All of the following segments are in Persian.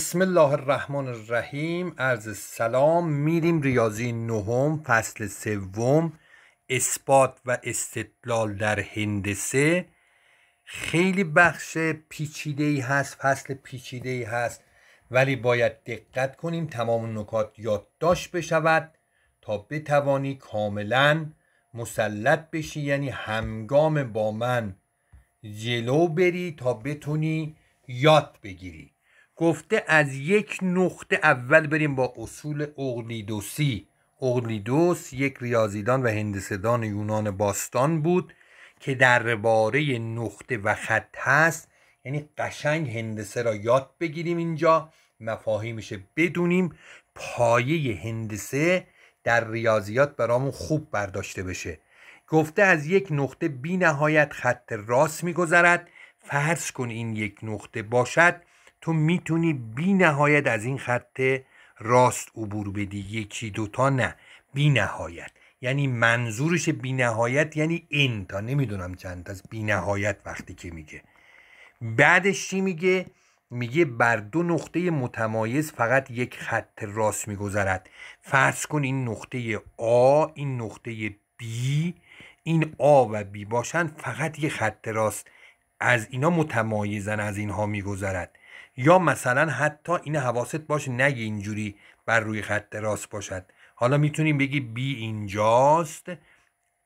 بسم الله الرحمن الرحیم عرض سلام میریم ریاضی نهم فصل سوم اثبات و استدلال در هندسه خیلی بخش پیچیده ای هست فصل پیچیده ای هست ولی باید دقت کنیم تمام نکات یادداشت بشود تا بتوانی کاملا مسلط بشی یعنی همگام با من جلو بری تا بتونی یاد بگیری گفته از یک نقطه اول بریم با اصول اغلیدوسی اغلیدوس یک ریاضیدان و هندسدان یونان باستان بود که درباره نقطه و خط هست یعنی قشنگ هندسه را یاد بگیریم اینجا مفاهیمش بدونیم پایه هندسه در ریاضیات برامون خوب برداشته بشه گفته از یک نقطه بی نهایت خط راست میگذرد فرض کن این یک نقطه باشد تو میتونی بی نهایت از این خط راست عبور بدی یکی دوتا نه بی نهایت یعنی منظورش بی نهایت یعنی این تا نمیدونم چند از بی نهایت وقتی که میگه بعدش چی میگه میگه بر دو نقطه متمایز فقط یک خط راست میگذرد فرض کن این نقطه آ این نقطه بی این آ و بی باشن فقط یک خط راست از اینا متمایزن از اینها میگذرد یا مثلا حتی این حواست باشه نگی اینجوری بر روی خط راست باشد حالا میتونیم بگی بی اینجاست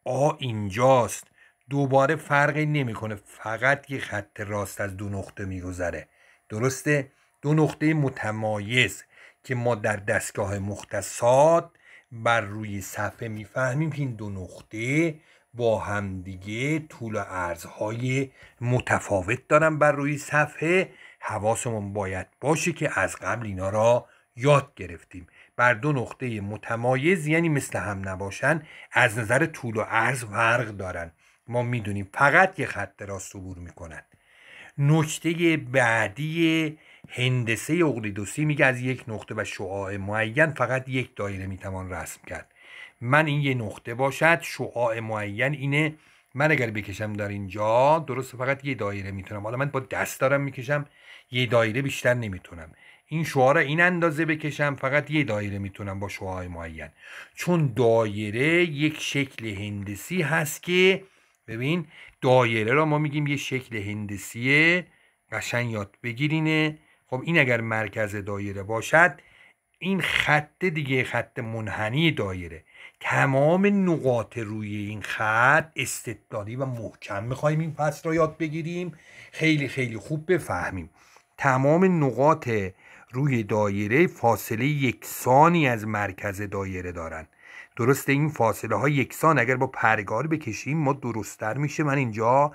آ اینجاست دوباره فرقی نمیکنه فقط یه خط راست از دو نقطه میگذره درسته دو نقطه متمایز که ما در دستگاه مختصات بر روی صفحه میفهمیم که این دو نقطه با همدیگه طول و عرضهای متفاوت دارن بر روی صفحه حواسمون باید باشه که از قبل اینا را یاد گرفتیم بر دو نقطه متمایز یعنی مثل هم نباشن از نظر طول و عرض فرق دارن ما میدونیم فقط یه خط راست عبور میکنن نکته بعدی هندسه اقلیدوسی میگه از یک نقطه و شعاع معین فقط یک دایره میتوان رسم کرد من این یه نقطه باشد شعاع معین اینه من اگر بکشم در اینجا درست فقط یه دایره میتونم حالا من با دست دارم میکشم یه دایره بیشتر نمیتونم این شعار این اندازه بکشم فقط یه دایره میتونم با شعاهای معین چون دایره یک شکل هندسی هست که ببین دایره را ما میگیم یه شکل هندسیه قشن یاد بگیرینه خب این اگر مرکز دایره باشد این خط دیگه خط منحنی دایره تمام نقاط روی این خط استدلالی و محکم میخوایم این فصل را یاد بگیریم خیلی خیلی خوب بفهمیم تمام نقاط روی دایره فاصله یکسانی از مرکز دایره دارن درسته این فاصله ها یکسان اگر با پرگار بکشیم ما درستتر میشه من اینجا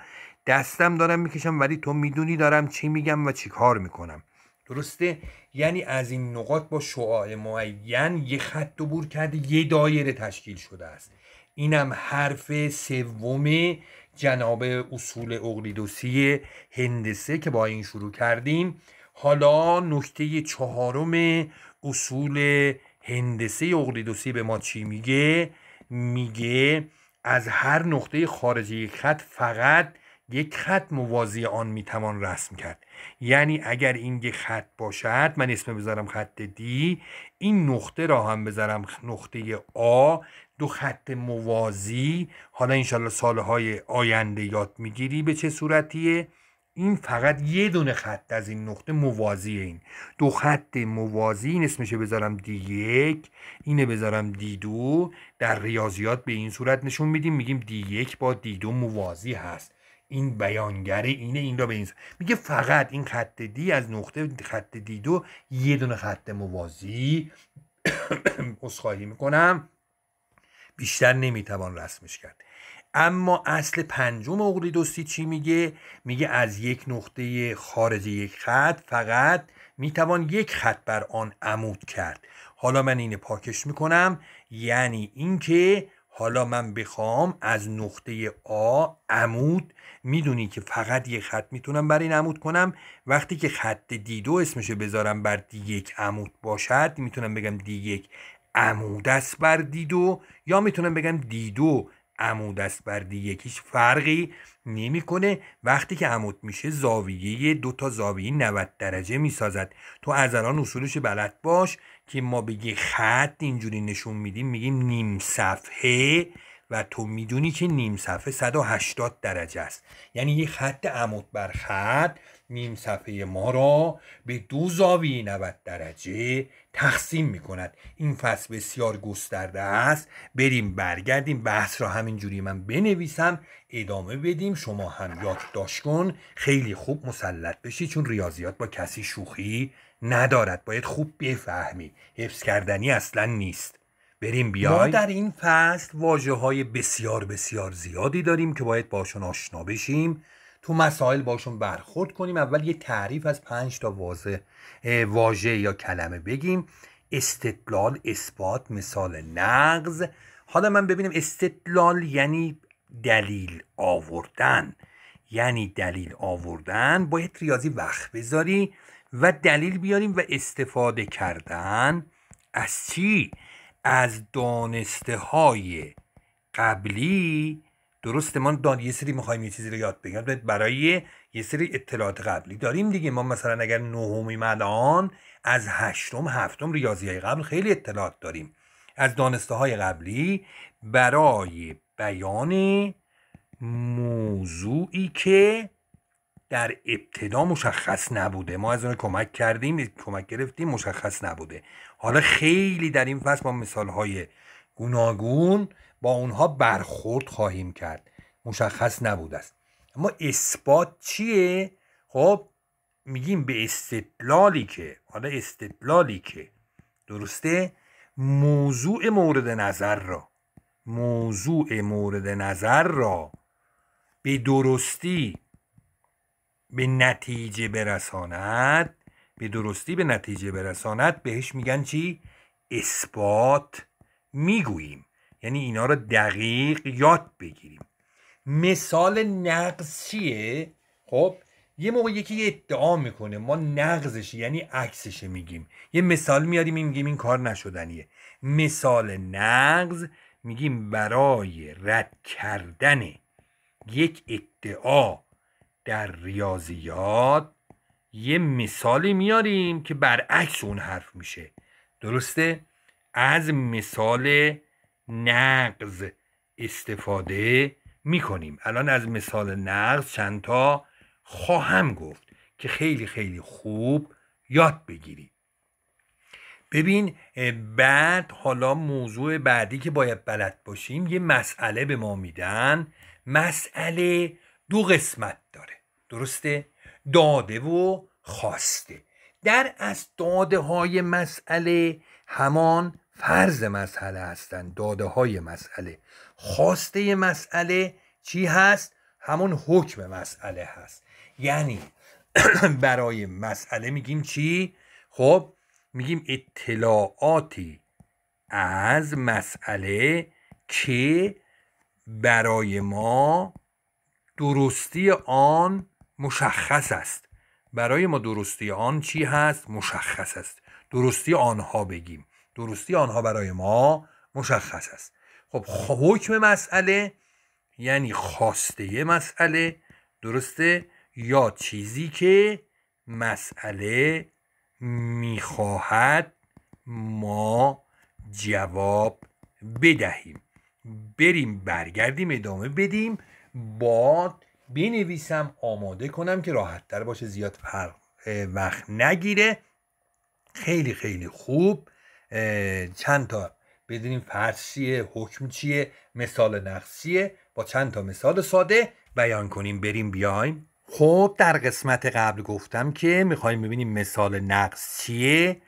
دستم دارم میکشم ولی تو میدونی دارم چی میگم و چی کار میکنم درسته یعنی از این نقاط با شعاع معین یه خط عبور کرده یه دایره تشکیل شده است اینم حرف سوم جناب اصول اقلیدوسی هندسه که با این شروع کردیم حالا نکته چهارم اصول هندسه اقلیدوسی به ما چی میگه میگه از هر نقطه خارجی خط فقط یک خط موازی آن میتوان رسم کرد یعنی اگر این یک خط باشد من اسم بذارم خط دی این نقطه را هم بذارم نقطه آ دو خط موازی حالا انشالله سالهای آینده یاد میگیری به چه صورتیه این فقط یه دونه خط از این نقطه موازی این دو خط موازی این اسمشه بذارم دی یک اینه بذارم دی دو در ریاضیات به این صورت نشون میدیم میگیم دی یک با دی دو موازی هست این بیانگره اینه این را به این میگه فقط این خط دی از نقطه خط دی دو یه دونه خط موازی اصخاهی میکنم بیشتر نمیتوان رسمش کرد اما اصل پنجم اقلیدوسی چی میگه میگه از یک نقطه خارج یک خط فقط میتوان یک خط بر آن عمود کرد حالا من اینه پاکش میکنم یعنی اینکه حالا من بخوام از نقطه آ عمود میدونی که فقط یه خط میتونم بر این عمود کنم وقتی که خط دی دو اسمشو بذارم بر دی یک عمود باشد میتونم بگم دی یک عمود است بر دی دو یا میتونم بگم دی دو عمود است بر دی هیچ فرقی نمیکنه وقتی که عمود میشه زاویه دو تا زاویه 90 درجه میسازد تو از الان اصولش بلد باش که ما به خط اینجوری نشون میدیم میگیم نیم صفحه و تو میدونی که نیم صفحه 180 درجه است یعنی یه خط عمود بر خط نیم صفحه ما را به دو زاویه 90 درجه تقسیم میکند این فصل بسیار گسترده است بریم برگردیم بحث را همینجوری من بنویسم ادامه بدیم شما هم یادداشت کن خیلی خوب مسلط بشی چون ریاضیات با کسی شوخی ندارد باید خوب بفهمی حفظ کردنی اصلا نیست بریم بیای ما در این فصل واجه های بسیار بسیار زیادی داریم که باید باشون آشنا بشیم تو مسائل باشون برخورد کنیم اول یه تعریف از پنج تا واژه واژه یا کلمه بگیم استدلال اثبات مثال نقض حالا من ببینم استدلال یعنی دلیل آوردن یعنی دلیل آوردن باید ریاضی وقت بذاری و دلیل بیاریم و استفاده کردن از چی؟ از دانسته های قبلی درسته ما دان یه سری میخوایم یه چیزی رو یاد بگیم برای یه سری اطلاعات قبلی داریم دیگه ما مثلا اگر نهمیم الان از هشتم هفتم ریاضی های قبل خیلی اطلاعات داریم از دانسته های قبلی برای بیان موضوعی که در ابتدا مشخص نبوده ما از اون کمک کردیم کمک گرفتیم مشخص نبوده حالا خیلی در این فصل با های گوناگون با اونها برخورد خواهیم کرد مشخص نبوده است اما اثبات چیه خب میگیم به استدلالی که حالا استدلالی که درسته موضوع مورد نظر را موضوع مورد نظر را به درستی به نتیجه برساند به درستی به نتیجه برساند بهش میگن چی؟ اثبات میگوییم یعنی اینا رو دقیق یاد بگیریم مثال نقض چیه؟ خب یه موقع یکی ادعا میکنه ما نقضش یعنی عکسش میگیم یه مثال میاریم میگیم این کار نشدنیه مثال نقض میگیم برای رد کردن یک ادعا در ریاضیات یه مثالی میاریم که برعکس اون حرف میشه درسته از مثال نقض استفاده میکنیم الان از مثال نقض چند تا خواهم گفت که خیلی خیلی خوب یاد بگیریم ببین بعد حالا موضوع بعدی که باید بلد باشیم یه مسئله به ما میدن مسئله دو قسمت داره درسته داده و خواسته در از داده های مسئله همان فرض مسئله هستند داده های مسئله خواسته مسئله چی هست همون حکم مسئله هست یعنی برای مسئله میگیم چی خب میگیم اطلاعاتی از مسئله که برای ما درستی آن مشخص است برای ما درستی آن چی هست مشخص است درستی آنها بگیم درستی آنها برای ما مشخص است خب حکم مسئله یعنی خواسته مسئله درسته یا چیزی که مسئله میخواهد ما جواب بدهیم بریم برگردیم ادامه بدیم با بنویسم آماده کنم که راحت تر باشه زیاد فرق وقت نگیره خیلی خیلی خوب چند تا بدونیم فرض چیه حکم چیه مثال نقصیه با چند تا مثال ساده بیان کنیم بریم بیایم خب در قسمت قبل گفتم که میخوایم ببینیم مثال نقص چیه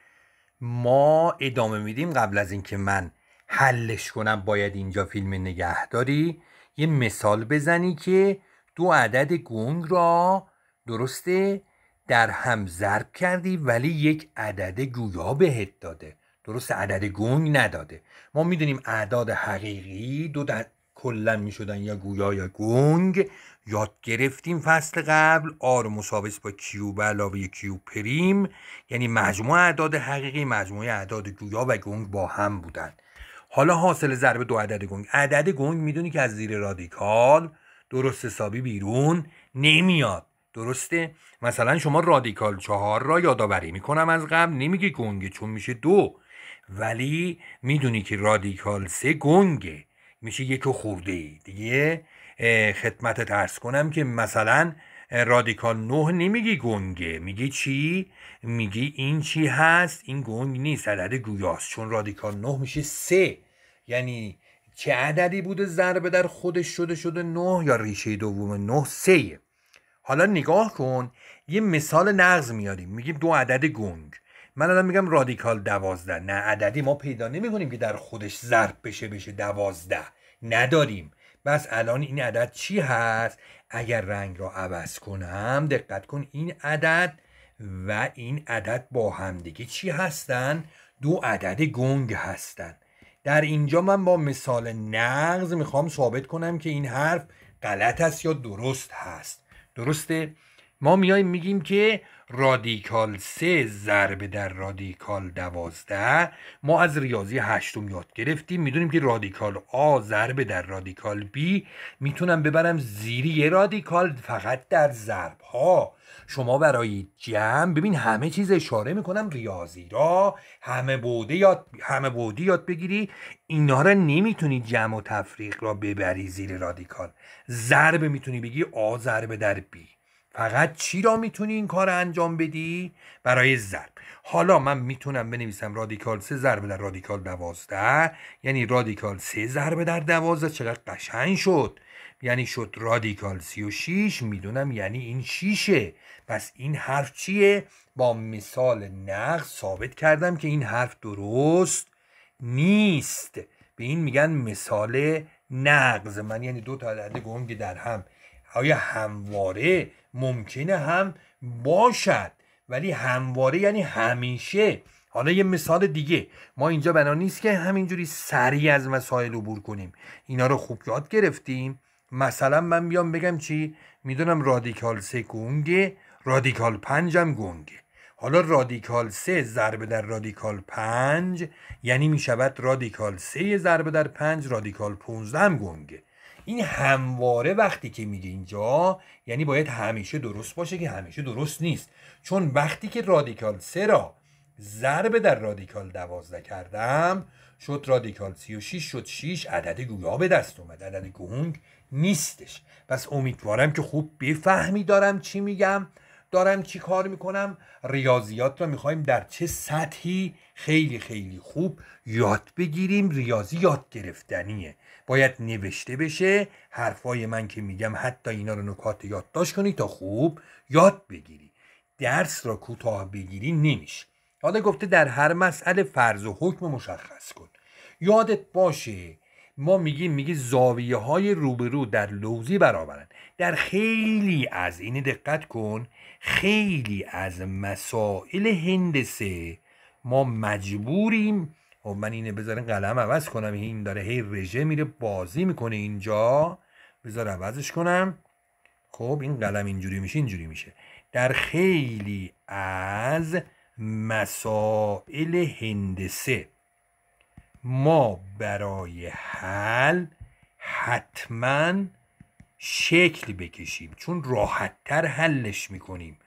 ما ادامه میدیم قبل از اینکه من حلش کنم باید اینجا فیلم نگهداری یه مثال بزنی که دو عدد گنگ را درسته در هم ضرب کردی ولی یک عدد گویا بهت داده درست عدد گنگ نداده ما میدونیم اعداد حقیقی دو در کلا میشدن یا گویا یا گنگ یاد گرفتیم فصل قبل آر مساویس با کیو به علاوه کیو پریم یعنی مجموع اعداد حقیقی مجموع اعداد گویا و گنگ با هم بودن حالا حاصل ضرب دو عدد گنگ عدد گنگ میدونی که از زیر رادیکال درست حسابی بیرون نمیاد درسته مثلا شما رادیکال چهار را یادآوری میکنم از قبل نمیگی گنگه چون میشه دو ولی میدونی که رادیکال سه گنگه میشه یک خورده ای دیگه خدمت ترس کنم که مثلا رادیکال نه نمیگی گنگه میگی چی؟ میگی این چی هست؟ این گنگ نیست عدد گویاست چون رادیکال نه میشه سه یعنی چه عددی بوده ضربه در خودش شده شده نه یا ریشه دوم نه سه حالا نگاه کن یه مثال نقض میاریم میگیم دو عدد گنگ من الان میگم رادیکال دوازده نه عددی ما پیدا نمی کنیم که در خودش ضرب بشه بشه دوازده نداریم بس الان این عدد چی هست اگر رنگ را عوض کنم دقت کن این عدد و این عدد با همدیگه چی هستن دو عدد گنگ هستند در اینجا من با مثال نقض میخوام ثابت کنم که این حرف غلط است یا درست هست درسته ما میایم میگیم که رادیکال سه ضرب در رادیکال دوازده ما از ریاضی هشتم یاد گرفتیم میدونیم که رادیکال آ ضرب در رادیکال بی میتونم ببرم زیری یه رادیکال فقط در ضرب ها شما برای جمع ببین همه چیز اشاره میکنم ریاضی را همه بوده یاد همه بودی یاد بگیری اینا را نمیتونی جمع و تفریق را ببری زیر رادیکال ضرب میتونی بگی آ ضرب در بی فقط چی را میتونی این کار انجام بدی برای ضرب حالا من میتونم بنویسم رادیکال سه ضرب در رادیکال 12 یعنی رادیکال سه ضرب در 12 چقدر قشنگ شد یعنی شد رادیکال 36 میدونم یعنی این 6 پس این حرف چیه با مثال نقد ثابت کردم که این حرف درست نیست به این میگن مثال نقض من یعنی دو تا عدد گنگ در هم آیا همواره ممکنه هم باشد ولی همواره یعنی همیشه حالا یه مثال دیگه ما اینجا بنا نیست که همینجوری سریع از مسائل عبور کنیم اینا رو خوب یاد گرفتیم مثلا من بیام بگم چی میدونم رادیکال سه گونگه رادیکال هم گونگه حالا رادیکال سه ضربه در رادیکال پنج یعنی میشود رادیکال سه ضربه در پنج رادیکال 15 هم گنگه این همواره وقتی که میگه اینجا یعنی باید همیشه درست باشه که همیشه درست نیست چون وقتی که رادیکال سه را ضرب در رادیکال دوازده کردم شد رادیکال 36 شد 6 عدد گویا به دست اومد عدد گونگ نیستش پس امیدوارم که خوب بفهمی دارم چی میگم دارم چی کار میکنم ریاضیات را میخوایم در چه سطحی خیلی خیلی خوب یاد بگیریم ریاضی یاد گرفتنیه باید نوشته بشه حرفای من که میگم حتی اینا رو نکات یادداشت کنی تا خوب یاد بگیری درس را کوتاه بگیری نمیشه حالا گفته در هر مسئله فرض و حکم مشخص کن یادت باشه ما میگیم میگی زاویه های روبرو در لوزی برابرند در خیلی از این دقت کن خیلی از مسائل هندسه ما مجبوریم خب من اینه بذارم قلم عوض کنم این داره هی رژه میره بازی میکنه اینجا بذار عوضش کنم خب این قلم اینجوری میشه اینجوری میشه در خیلی از مسائل هندسه ما برای حل حتما شکل بکشیم چون راحتتر حلش میکنیم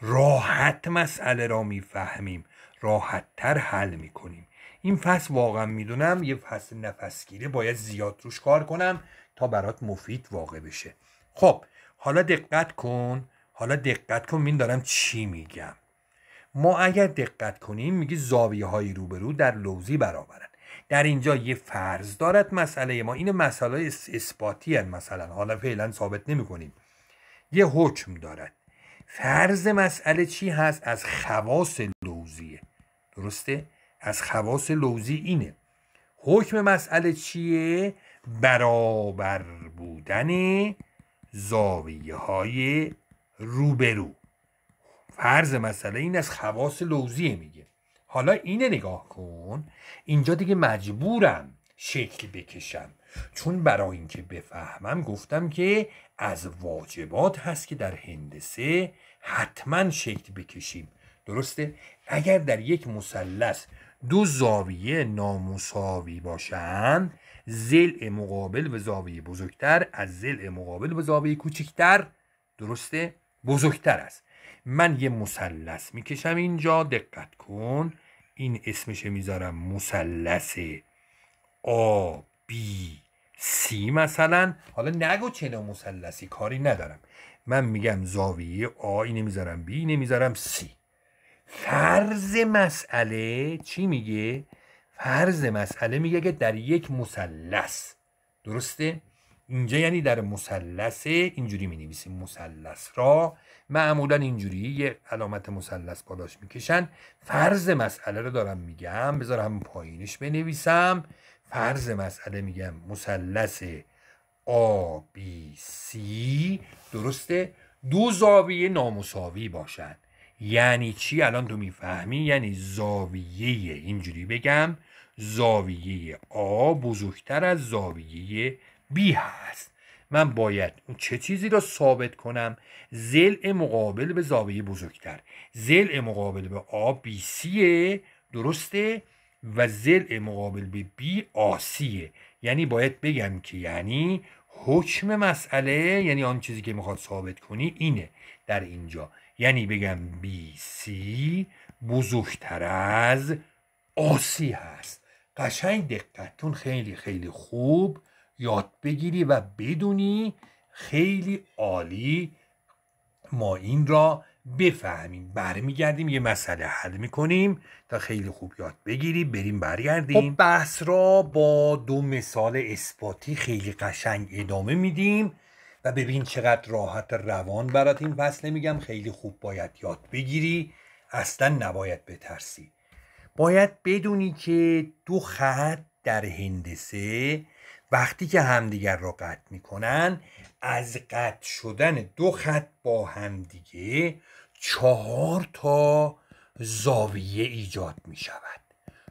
راحت مسئله را میفهمیم راحتتر حل میکنیم این فصل واقعا میدونم یه فصل نفسگیره باید زیاد روش کار کنم تا برات مفید واقع بشه خب حالا دقت کن حالا دقت کن من دارم چی میگم ما اگر دقت کنیم میگه زاویه های روبرو در لوزی برابرن در اینجا یه فرض دارد مسئله ما این مسئله اثباتی هست مثلا حالا فعلا ثابت نمی کنیم یه حکم دارد فرض مسئله چی هست از خواص لوزیه درسته از خواص لوزی اینه حکم مسئله چیه برابر بودن زاویه های روبرو فرض مسئله این از خواص لوزیه میگه حالا اینه نگاه کن اینجا دیگه مجبورم شکل بکشم چون برای اینکه بفهمم گفتم که از واجبات هست که در هندسه حتما شکل بکشیم درسته اگر در یک مثلث دو زاویه نامساوی باشند زل مقابل به زاویه بزرگتر از زل مقابل به زاویه کوچکتر درسته بزرگتر است من یه مثلث میکشم اینجا دقت کن این اسمش میذارم مثلث آ بی سی مثلا حالا نگو چه مثلثی کاری ندارم من میگم زاویه آ اینو میذارم بی اینه میذارم سی فرض مسئله چی میگه فرض مسئله میگه که در یک مثلث درسته اینجا یعنی در مثلث اینجوری می نویسیم مثلث را معمولا اینجوری یه علامت مثلث بالاش میکشن فرض مسئله رو دارم میگم بذار هم پایینش بنویسم فرض مسئله میگم مثلث آ بی سی درسته دو زاویه نامساوی باشن یعنی چی الان تو میفهمی یعنی زاویه اینجوری بگم زاویه آ بزرگتر از زاویه بی هست من باید چه چیزی را ثابت کنم زل مقابل به زاویه بزرگتر زل مقابل به آ بی سیه درسته و زل مقابل به بی آسیه یعنی باید بگم که یعنی حکم مسئله یعنی آن چیزی که میخواد ثابت کنی اینه در اینجا یعنی بگم سی بزرگتر از آسی هست قشنگ دقتتون خیلی خیلی خوب یاد بگیری و بدونی خیلی عالی ما این را بفهمیم برمیگردیم یه مسئله حل میکنیم تا خیلی خوب یاد بگیریم بریم برگردیم خب بحث را با دو مثال اثباتی خیلی قشنگ ادامه میدیم و ببین چقدر راحت روان برات این وصله میگم خیلی خوب باید یاد بگیری اصلا نباید بترسی باید بدونی که دو خط در هندسه وقتی که همدیگر را قطع میکنن از قطع شدن دو خط با همدیگه چهار تا زاویه ایجاد می شود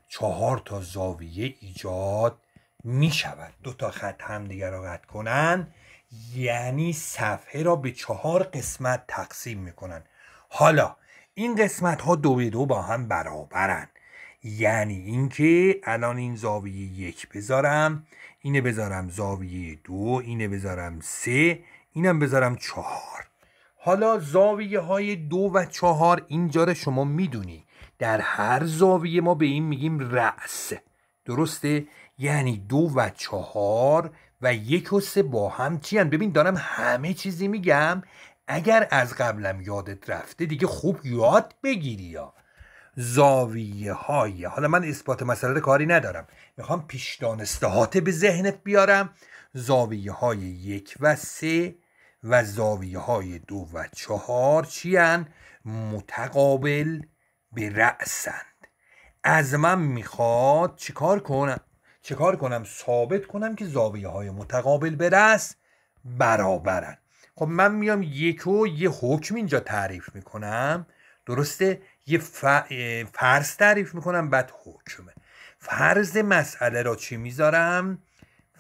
چهار تا زاویه ایجاد می شود دو تا خط همدیگر را قطع کنن یعنی صفحه را به چهار قسمت تقسیم میکنن حالا این قسمت ها دو دو با هم برابرن یعنی اینکه الان این زاویه یک بذارم اینه بذارم زاویه دو اینه بذارم سه اینم بذارم چهار حالا زاویه های دو و چهار اینجا را شما میدونی در هر زاویه ما به این میگیم رأس درسته یعنی دو و چهار و یک و سه با هم چی ببین دارم همه چیزی میگم اگر از قبلم یادت رفته دیگه خوب یاد بگیری یا زاویه های حالا من اثبات مسئله کاری ندارم میخوام پیش به ذهنت بیارم زاویه های یک و سه و زاویه های دو و چهار چیان متقابل به رأسند از من میخواد چیکار کنم چکار کنم ثابت کنم که زاویه های متقابل برس برابرن خب من میام یک و یه حکم اینجا تعریف میکنم درسته یه ف... فرض تعریف میکنم بعد حکمه فرض مسئله را چی میذارم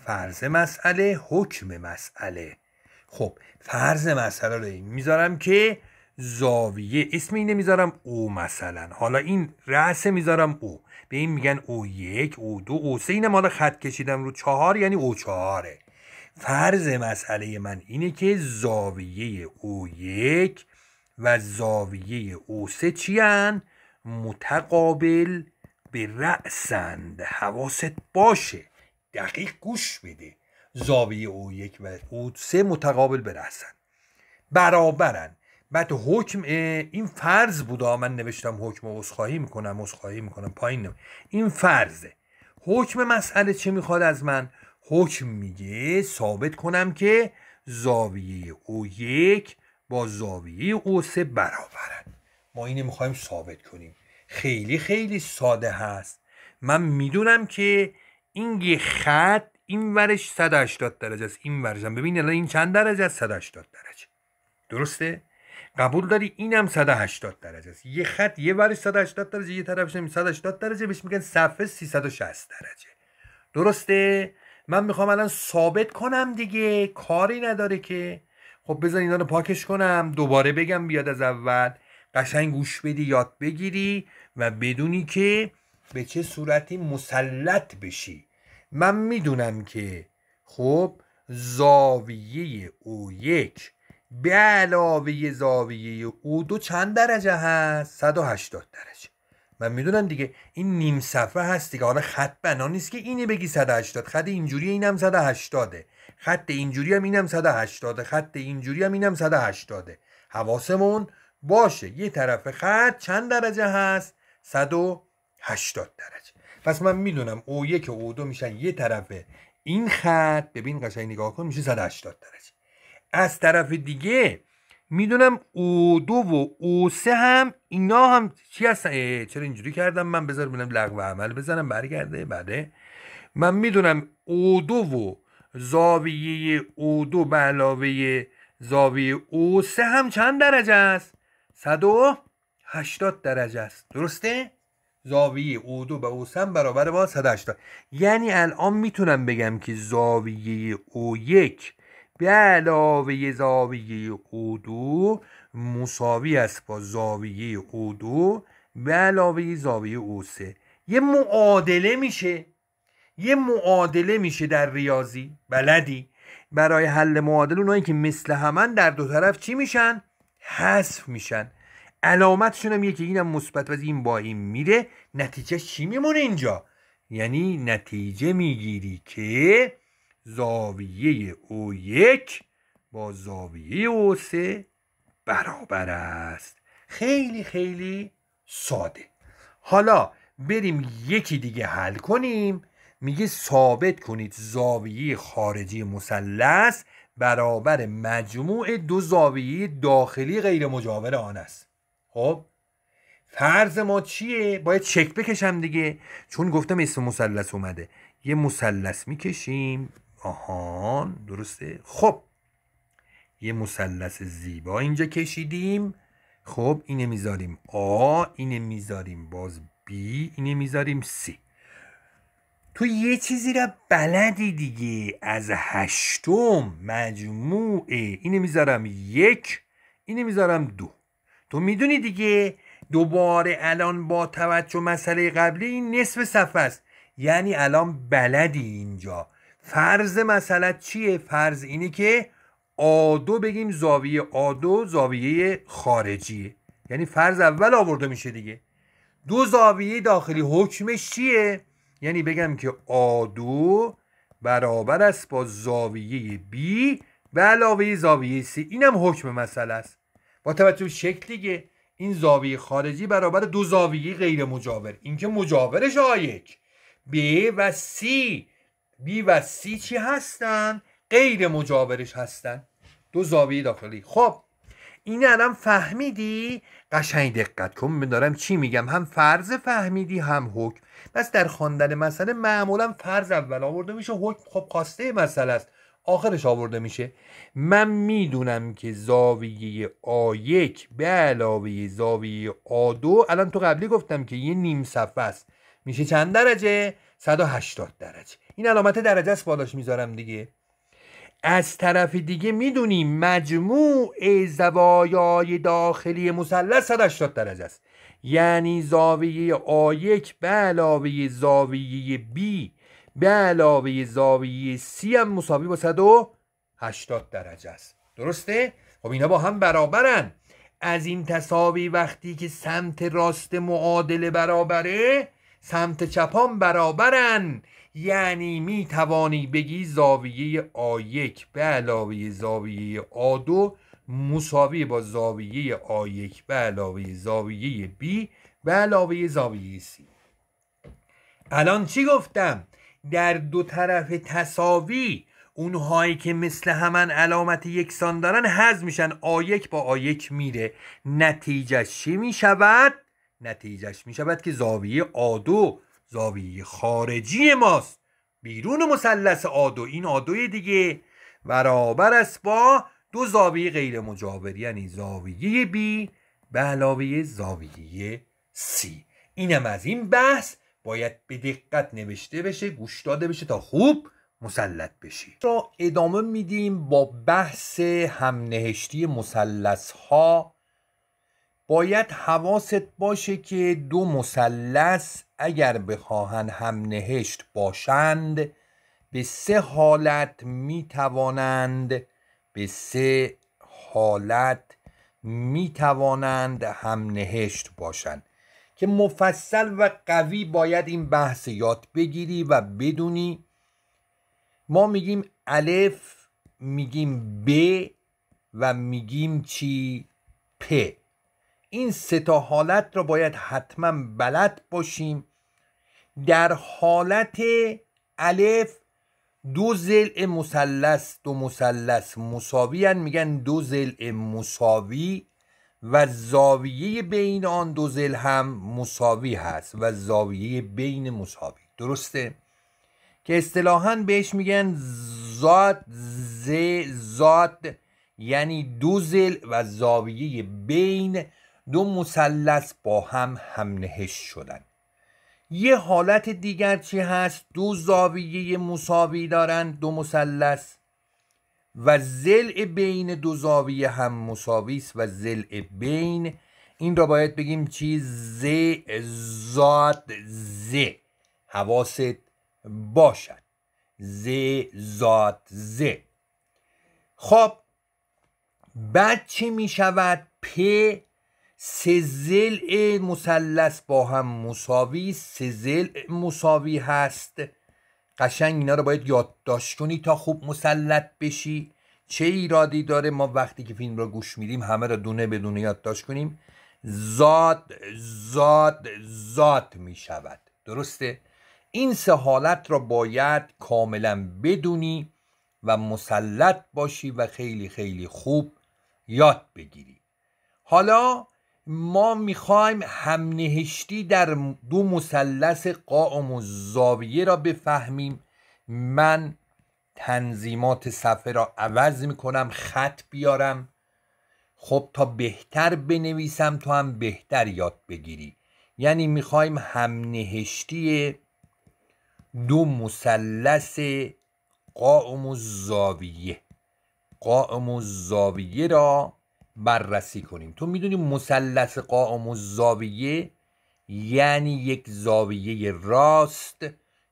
فرض مسئله حکم مسئله خب فرض مسئله رو این میذارم که زاویه اسم اینه میذارم او مثلا حالا این رأسه میذارم او به این میگن او یک او دو او سه ما مال خط کشیدم رو چهار یعنی او چهاره فرض مسئله من اینه که زاویه او یک و زاویه او سه چی متقابل به رأسند حواست باشه دقیق گوش بده زاویه او یک و او سه متقابل به رأسند برابرند بعد حکم این فرض بوده من نوشتم حکم اصخایی میکنم عذرخواهی میکنم پایین این فرضه حکم مسئله چه میخواد از من حکم میگه ثابت کنم که زاویه او یک با زاویه او سه برابرن ما اینو میخوایم ثابت کنیم خیلی خیلی ساده هست من میدونم که این یه خط این ورش 180 درجه است این ورش هم ببینید الان این چند درجه است 180 درجه درسته قبول داری اینم 180 درجه است یه خط یه ورش 180 درجه یه طرفش 180 درجه بهش میگن صفحه 360 درجه درسته من میخوام الان ثابت کنم دیگه کاری نداره که خب بزن اینا رو پاکش کنم دوباره بگم بیاد از اول قشنگ گوش بدی یاد بگیری و بدونی که به چه صورتی مسلط بشی من میدونم که خب زاویه او یک به علاوه زاویه او دو چند درجه هست 180 درجه من میدونم دیگه این نیم صفحه هست دیگه حالا خط بنا نیست که اینی بگی 180 خط اینجوری اینم 180 خط اینجوری هم اینم 180 خط اینجوری هم اینم 180 حواسمون باشه یه طرف خط چند درجه هست 180 درجه پس من میدونم او یک و او دو میشن یه طرف این خط ببین قشنگ نگاه کن میشه 180 درجه از طرف دیگه میدونم او دو و او سه هم اینا هم چی هستن چرا اینجوری کردم من بذار ببینم لغو عمل بزنم برگرده بعده من میدونم او دو و زاویه او دو به علاوه زاویه او سه هم چند درجه است هشتاد درجه است درسته زاویه او دو به او هم برابر با 180 یعنی الان میتونم بگم که زاویه او یک به علاوه زاویه او مساوی است با زاویه او به علاوه زاویه او یه معادله میشه یه معادله میشه در ریاضی بلدی برای حل معادله اونایی که مثل همان در دو طرف چی میشن حذف میشن علامتشون هم یکی اینم مثبت و این با این میره نتیجه چی میمونه اینجا یعنی نتیجه میگیری که زاویه او یک با زاویه او سه برابر است خیلی خیلی ساده حالا بریم یکی دیگه حل کنیم میگه ثابت کنید زاویه خارجی مثلث برابر مجموع دو زاویه داخلی غیر مجاور آن است خب فرض ما چیه باید چک بکشم دیگه چون گفتم اسم مثلث اومده یه مثلث میکشیم آهان درسته خب یه مثلث زیبا اینجا کشیدیم خب اینه میذاریم آ اینه میذاریم باز بی اینه میذاریم سی تو یه چیزی را بلدی دیگه از هشتم مجموعه اینه میذارم یک اینه میذارم دو تو میدونی دیگه دوباره الان با توجه مسئله قبلی این نصف صفحه است یعنی الان بلدی اینجا فرض مسئله چیه فرض اینه که آدو بگیم زاویه آدو زاویه خارجیه یعنی فرض اول آورده میشه دیگه دو زاویه داخلی حکمش چیه یعنی بگم که آدو برابر است با زاویه بی و علاوه زاویه سی اینم حکم مسئله است با توجه به شکل دیگه این زاویه خارجی برابر دو زاویه غیر مجاور این که مجاورش آیک یک B و سی بی و سی چی هستن غیر مجاورش هستن دو زاویه داخلی خب این الان فهمیدی قشنگ دقت کن دارم چی میگم هم فرض فهمیدی هم حکم پس در خواندن مسئله معمولا فرض اول آورده میشه حکم خب خواسته مسئله است آخرش آورده میشه من میدونم که زاویه A1 به علاوه زاویه A2 الان تو قبلی گفتم که یه نیم صفحه است میشه چند درجه 180 درجه این علامت درجه است بالاش میذارم دیگه از طرف دیگه میدونیم مجموع زوایای داخلی مثلث 180 درجه است یعنی زاویه آیک به علاوه زاویه B به علاوه زاویه C هم مساوی با 180 درجه است درسته؟ خب اینا با هم برابرن از این تصاوی وقتی که سمت راست معادله برابره سمت چپان برابرن یعنی می توانی بگی زاویه A1 به علاوه زاویه A2 مساوی با زاویه A1 به علاوه زاویه B به علاوه زاویه C الان چی گفتم؟ در دو طرف تصاوی اونهایی که مثل همان علامت یکسان دارن حذف میشن A1 با A1 میره نتیجه چی میشود؟ نتیجهش میشود که زاویه A2، زاویه خارجی ماست بیرون مثلث آدو این آدوی دیگه برابر است با دو زاویه غیر مجاور یعنی زاویه بی به علاوه زاویه سی اینم از این بحث باید به دقت نوشته بشه گوش داده بشه تا خوب مسلط بشی را ادامه میدیم با بحث همنهشتی مسلس ها باید حواست باشه که دو مثلث اگر بخواهند هم نهشت باشند به سه حالت می توانند به سه حالت می توانند هم نهشت باشند که مفصل و قوی باید این بحث یاد بگیری و بدونی ما میگیم الف میگیم ب و میگیم چی پ این سه تا حالت را باید حتما بلد باشیم در حالت الف دو زل مثلث دو مثلث مساوی میگن دو زل مساوی و زاویه بین آن دو زل هم مساوی هست و زاویه بین مساوی درسته که اصطلاحا بهش میگن زاد ز زاد یعنی دو زل و زاویه بین دو مثلث با هم همنهش شدن یه حالت دیگر چی هست دو زاویه مساوی دارند دو مثلث و زل بین دو زاویه هم مساوی است و زل بین این را باید بگیم چی ز زاد ز حواست باشد ز زاد ز خب بعد چی می شود پ سه زل مسلس با هم مساوی سه زل مساوی هست قشنگ اینا رو باید یادداشت کنی تا خوب مسلط بشی چه ایرادی داره ما وقتی که فیلم رو گوش میدیم همه رو دونه به دونه یادداشت کنیم زاد زاد زاد می شود درسته این سه حالت را باید کاملا بدونی و مسلط باشی و خیلی خیلی خوب یاد بگیری حالا ما میخوایم همنهشتی در دو مثلث قائم و زاویه را بفهمیم من تنظیمات صفحه را عوض میکنم خط بیارم خب تا بهتر بنویسم تو هم بهتر یاد بگیری یعنی میخوایم همنهشتی دو مثلث قائم و زاویه قائم و زاویه را بررسی کنیم تو میدونی مثلث قائم و زاویه یعنی یک زاویه راست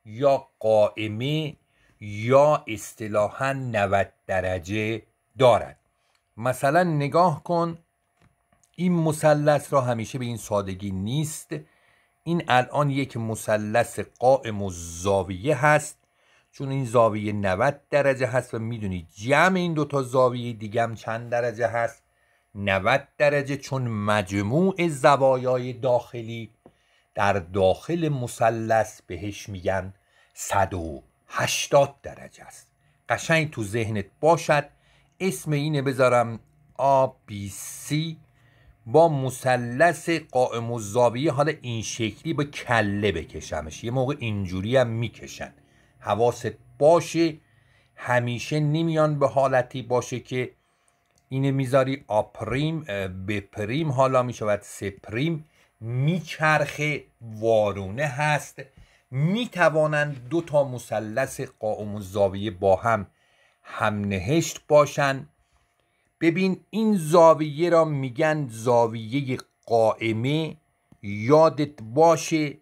یا قائمه یا اصطلاحا 90 درجه دارد مثلا نگاه کن این مثلث را همیشه به این سادگی نیست این الان یک مثلث قائم و زاویه هست چون این زاویه 90 درجه هست و میدونی جمع این دوتا زاویه دیگم چند درجه هست 90 درجه چون مجموع زوایای داخلی در داخل مثلث بهش میگن 180 درجه است قشنگ تو ذهنت باشد اسم اینه بذارم ABC با مثلث قائم الزاویه حالا این شکلی به کله بکشمش یه موقع اینجوری هم میکشن حواست باشه همیشه نمیان به حالتی باشه که اینه میذاری آپریم بپریم حالا میشود سپریم میچرخه وارونه هست میتوانند دو تا مثلث قائم و زاویه با هم همنهشت باشند ببین این زاویه را میگن زاویه قائمه یادت باشه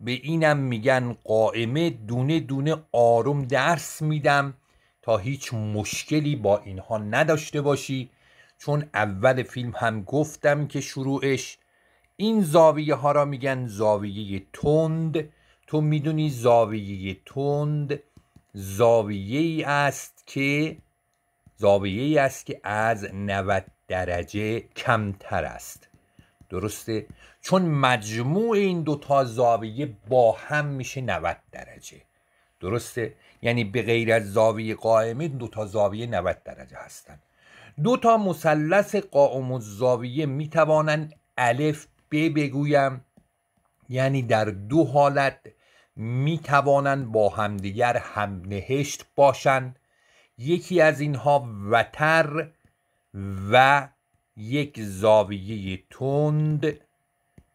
به اینم میگن قائمه دونه دونه آروم درس میدم تا هیچ مشکلی با اینها نداشته باشی چون اول فیلم هم گفتم که شروعش این زاویه ها را میگن زاویه تند تو میدونی زاویه تند زاویه ای است که زاویه ای است که از 90 درجه کمتر است درسته چون مجموع این دو تا زاویه با هم میشه 90 درجه درسته یعنی به غیر از زاویه قائمه دو تا زاویه 90 درجه هستند دو تا مثلث قائم زاویه می توانند الف ب بگویم یعنی در دو حالت می توانند با همدیگر هم نهشت باشند یکی از اینها وتر و یک زاویه تند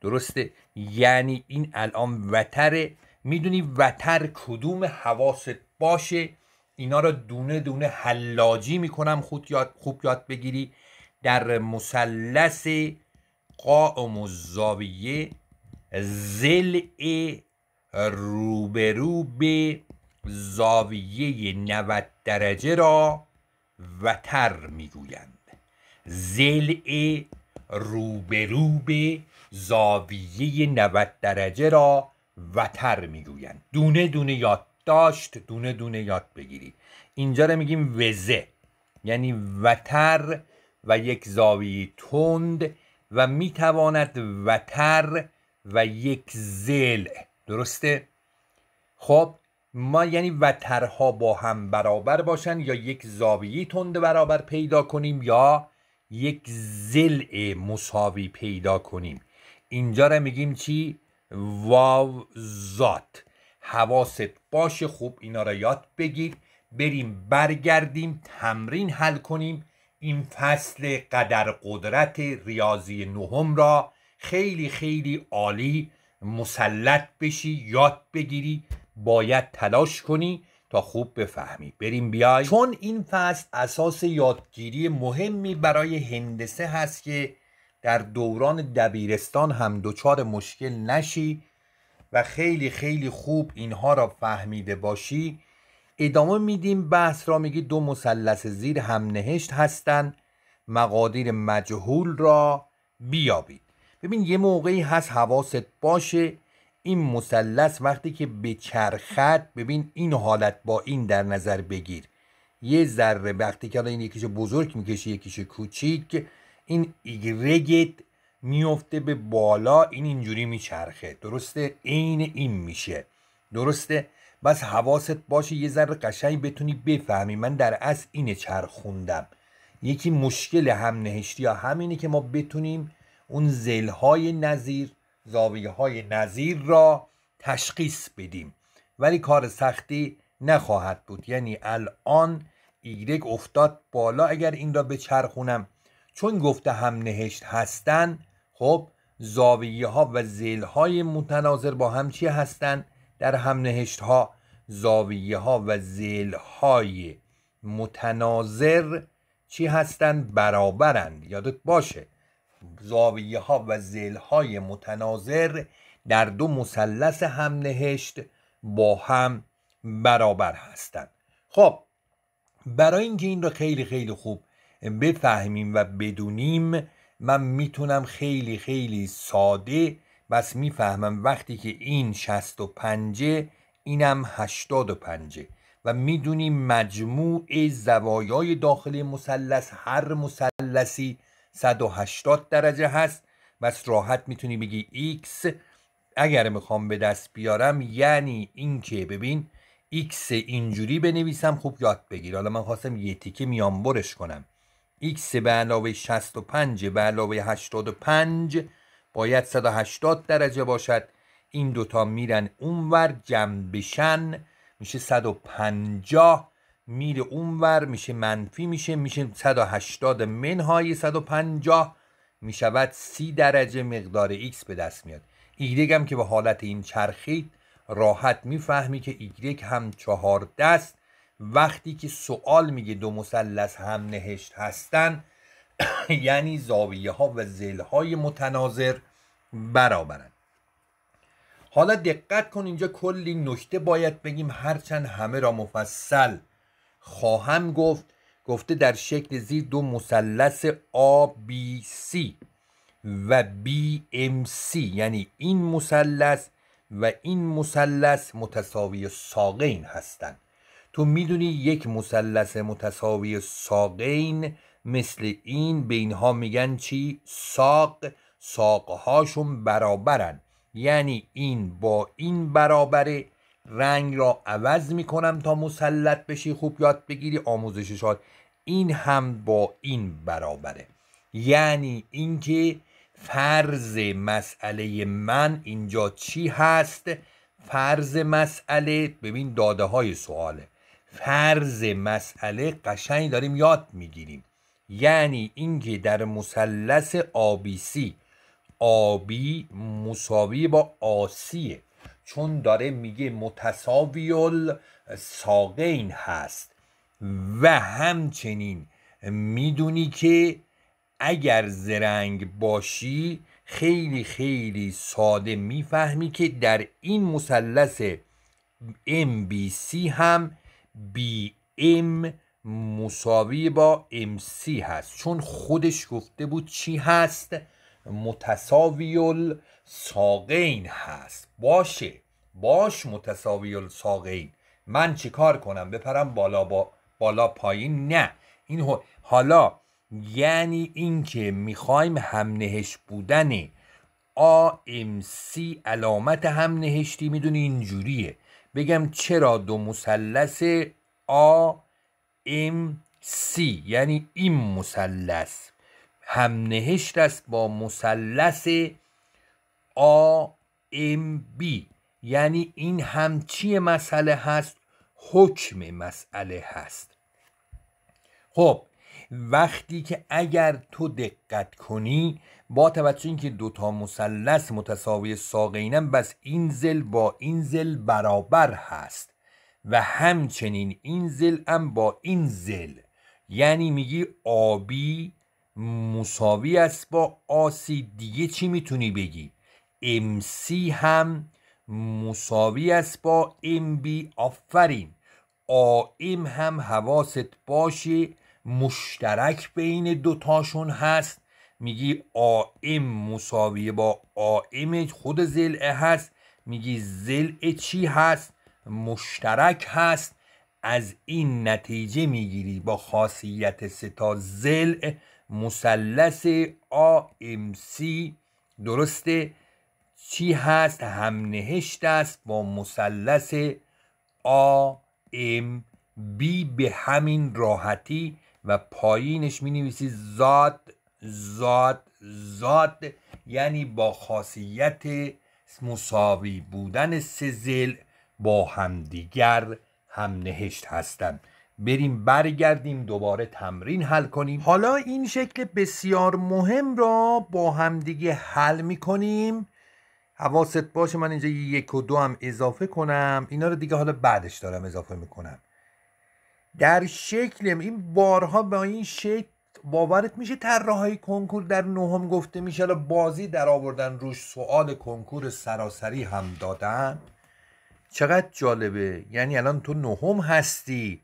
درسته یعنی این الان وتره، میدونی وتر کدوم حواست باشه اینا را دونه دونه حلاجی میکنم خوب یاد, خوب یاد بگیری در مثلث قائم و زاویه زل روبرو به زاویه 90 درجه را وتر میگویند زل روبرو به زاویه 90 درجه را وتر میگویند دونه دونه یاد داشت دونه دونه یاد بگیرید اینجا رو میگیم وزه یعنی وتر و یک زاویه تند و میتواند وتر و یک زل درسته خب ما یعنی وترها با هم برابر باشن یا یک زاویه تند برابر پیدا کنیم یا یک زل مساوی پیدا کنیم اینجا رو میگیم چی واو زاد حواست باشه خوب اینا را یاد بگیر بریم برگردیم تمرین حل کنیم این فصل قدر قدرت ریاضی نهم را خیلی خیلی عالی مسلط بشی یاد بگیری باید تلاش کنی تا خوب بفهمی بریم بیای چون این فصل اساس یادگیری مهمی برای هندسه هست که در دوران دبیرستان هم دچار مشکل نشی و خیلی خیلی خوب اینها را فهمیده باشی ادامه میدیم بحث را میگی دو مثلث زیر هم نهشت هستند مقادیر مجهول را بیابید ببین یه موقعی هست حواست باشه این مثلث وقتی که به چرخت ببین این حالت با این در نظر بگیر یه ذره وقتی که الان این یکیش بزرگ میکشی یکیش کوچیک این ایگرگت میفته به بالا این اینجوری میچرخه درسته عین این میشه درسته بس حواست باشه یه ذره قشنگ بتونی بفهمی من در اصل اینه چرخوندم یکی مشکل هم نهشتی یا همینه که ما بتونیم اون زلهای نظیر زاویه های نظیر را تشخیص بدیم ولی کار سختی نخواهد بود یعنی الان ایگرگ افتاد بالا اگر این را به چرخونم چون گفته هم نهشت هستن خب زاویه ها و زیل های متناظر با هم چی هستند در هم نهشت ها زاویه ها و زیل های متناظر چی هستند برابرند یادت باشه زاویه ها و زیل های متناظر در دو مثلث هم نهشت با هم برابر هستند خب برای اینکه این را خیلی خیلی خوب بفهمیم و بدونیم من میتونم خیلی خیلی ساده بس میفهمم وقتی که این شست و پنجه اینم هشتاد و پنجه و میدونیم مجموع زوایای داخل مثلث هر مثلثی 180 درجه هست بس راحت میتونی بگی x اگر میخوام به دست بیارم یعنی اینکه ببین x اینجوری بنویسم خوب یاد بگیر حالا من خواستم یه تیکه میانبرش کنم x به علاوه 65 به علاوه 85 باید 180 درجه باشد این دوتا میرن اونور جمع بشن میشه 150 میره اونور میشه منفی میشه میشه 180 منهای 150 میشود 30 درجه مقدار x به دست میاد ایگرگ هم که به حالت این چرخید راحت میفهمی که ایگرگ هم چهار دست وقتی که سوال میگه دو مثلث هم نهشت هستن یعنی زاویه ها و زل های متناظر برابرن حالا دقت کن اینجا کلی نکته باید بگیم هرچند همه را مفصل خواهم گفت گفته در شکل زیر دو مثلث ABC و BMC یعنی این مثلث و این مثلث متساوی ساقین هستند تو میدونی یک مثلث متساوی ساقین مثل این به اینها میگن چی ساق ساقهاشون برابرن یعنی این با این برابره رنگ را عوض میکنم تا مسلط بشی خوب یاد بگیری آموزششات این هم با این برابره یعنی اینکه فرض مسئله من اینجا چی هست فرض مسئله ببین داده های سواله فرض مسئله قشنگ داریم یاد میگیریم یعنی اینکه در مثلث آبیسی آبی مساوی با آسیه چون داره میگه متساویل ساقین هست و همچنین میدونی که اگر زرنگ باشی خیلی خیلی ساده میفهمی که در این مثلث MBC هم BM مساوی با MC هست چون خودش گفته بود چی هست متساوی ساقین هست باشه باش متساوی ساقین من چیکار کنم بپرم بالا با بالا پایین نه این حالا یعنی اینکه میخوایم همنهش بودن سی علامت همنهشتی میدونی اینجوریه بگم چرا دو مثلث آ ام سی یعنی این مثلث هم نهشت است با مثلث آ ام بی یعنی این هم چی مسئله هست حکم مسئله هست خب وقتی که اگر تو دقت کنی با توجه اینکه دوتا مثلث متساوی ساقینم بس این زل با این زل برابر هست و همچنین این زل هم با این زل یعنی میگی آبی مساوی است با آسی دیگه چی میتونی بگی امسی هم مساوی است با ام بی آفرین آیم هم حواست باشه مشترک بین دوتاشون هست میگی آئم مساویه با آئم خود زلعه هست میگی زلعه چی هست مشترک هست از این نتیجه میگیری با خاصیت ستا زلع مثلث سی درسته چی هست هم نهشت است با مثلث بی به همین راحتی و پایینش می نویسی زاد زاد زاد یعنی با خاصیت مساوی بودن سه زل با همدیگر هم نهشت هستند بریم برگردیم دوباره تمرین حل کنیم حالا این شکل بسیار مهم را با همدیگه حل می کنیم حواست باشه من اینجا یک و دو هم اضافه کنم اینا رو دیگه حالا بعدش دارم اضافه میکنم در شکل این بارها با این شکل باورت میشه طراحهای کنکور در نهم گفته میشه حالا بازی در آوردن روش سوال کنکور سراسری هم دادن چقدر جالبه یعنی الان تو نهم هستی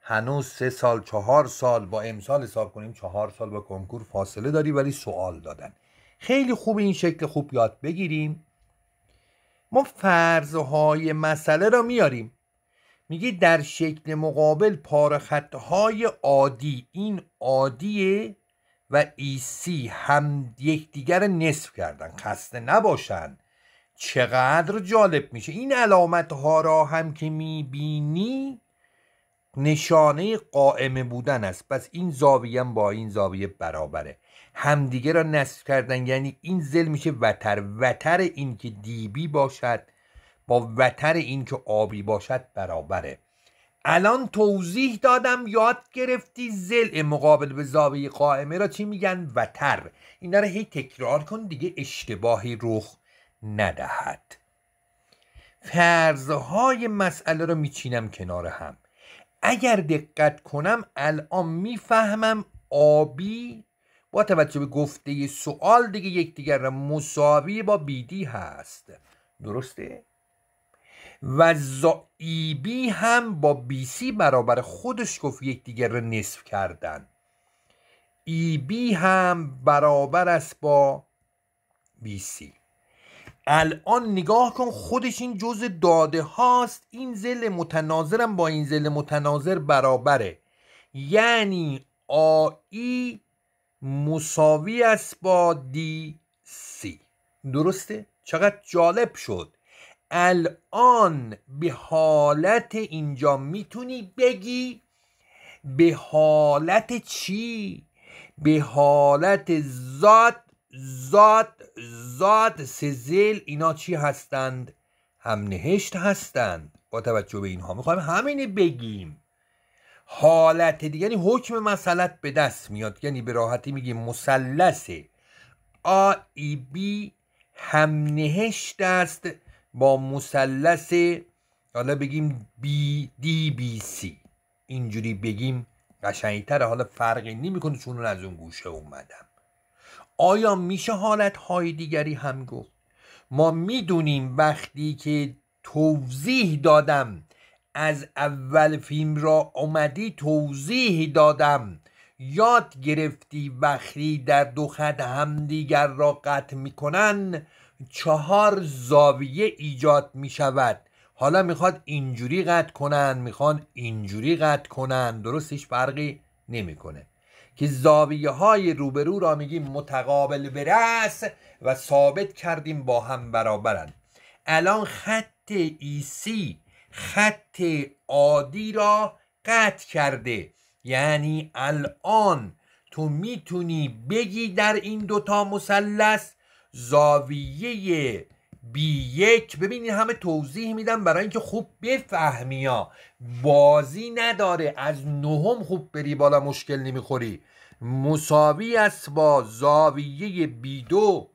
هنوز سه سال چهار سال با امسال حساب کنیم چهار سال با کنکور فاصله داری ولی سوال دادن خیلی خوب این شکل خوب یاد بگیریم ما فرضهای مسئله را میاریم میگه در شکل مقابل پاره خطهای عادی این عادیه و ایسی هم یکدیگر نصف کردن خسته نباشن چقدر جالب میشه این علامت ها را هم که میبینی نشانه قائمه بودن است پس این زاویه با این زاویه برابره همدیگه را نصف کردن یعنی این زل میشه وتر وتر این که دیبی باشد با وتر این که آبی باشد برابره الان توضیح دادم یاد گرفتی زل مقابل به زاویه قائمه را چی میگن وتر اینا رو هی تکرار کن دیگه اشتباهی رخ ندهد فرضهای مسئله را میچینم کنار هم اگر دقت کنم الان میفهمم آبی با توجه به گفته سوال دیگه یکدیگر را مساوی با بیدی هست درسته؟ و زائیبی هم با بیسی برابر خودش گفت یکدیگر را نصف کردن ایبی هم برابر است با بیسی الان نگاه کن خودش این جزء داده هاست این زل متناظرم با این زل متناظر برابره یعنی آی مساوی است با دی سی درسته؟ چقدر جالب شد الان به حالت اینجا میتونی بگی به حالت چی به حالت ذات ذات ذات سزل اینا چی هستند هم نهشت هستند با توجه به اینها میخوایم همینه بگیم حالت دیگه یعنی حکم مسئلت به دست میاد یعنی به راحتی میگیم مثلث آ ای بی هم نهشت است با مثلث حالا بگیم بی دی بی سی اینجوری بگیم تره حالا فرقی نمیکنه چون از اون گوشه اومدم آیا میشه حالت های دیگری هم گفت ما میدونیم وقتی که توضیح دادم از اول فیلم را اومدی توضیح دادم یاد گرفتی وقتی در دو خط همدیگر را قطع میکنن چهار زاویه ایجاد می شود حالا میخواد اینجوری قطع کنن میخوان اینجوری قطع کنن درست هیچ فرقی نمیکنه که زاویه های روبرو را میگیم متقابل برس و ثابت کردیم با هم برابرن الان خط ایسی e خط عادی را قطع کرده یعنی الان تو میتونی بگی در این دوتا مثلث زاویه بی یک ببینید همه توضیح میدم برای اینکه خوب بفهمی ها بازی نداره از نهم خوب بری بالا مشکل نمیخوری مساوی است با زاویه بی دو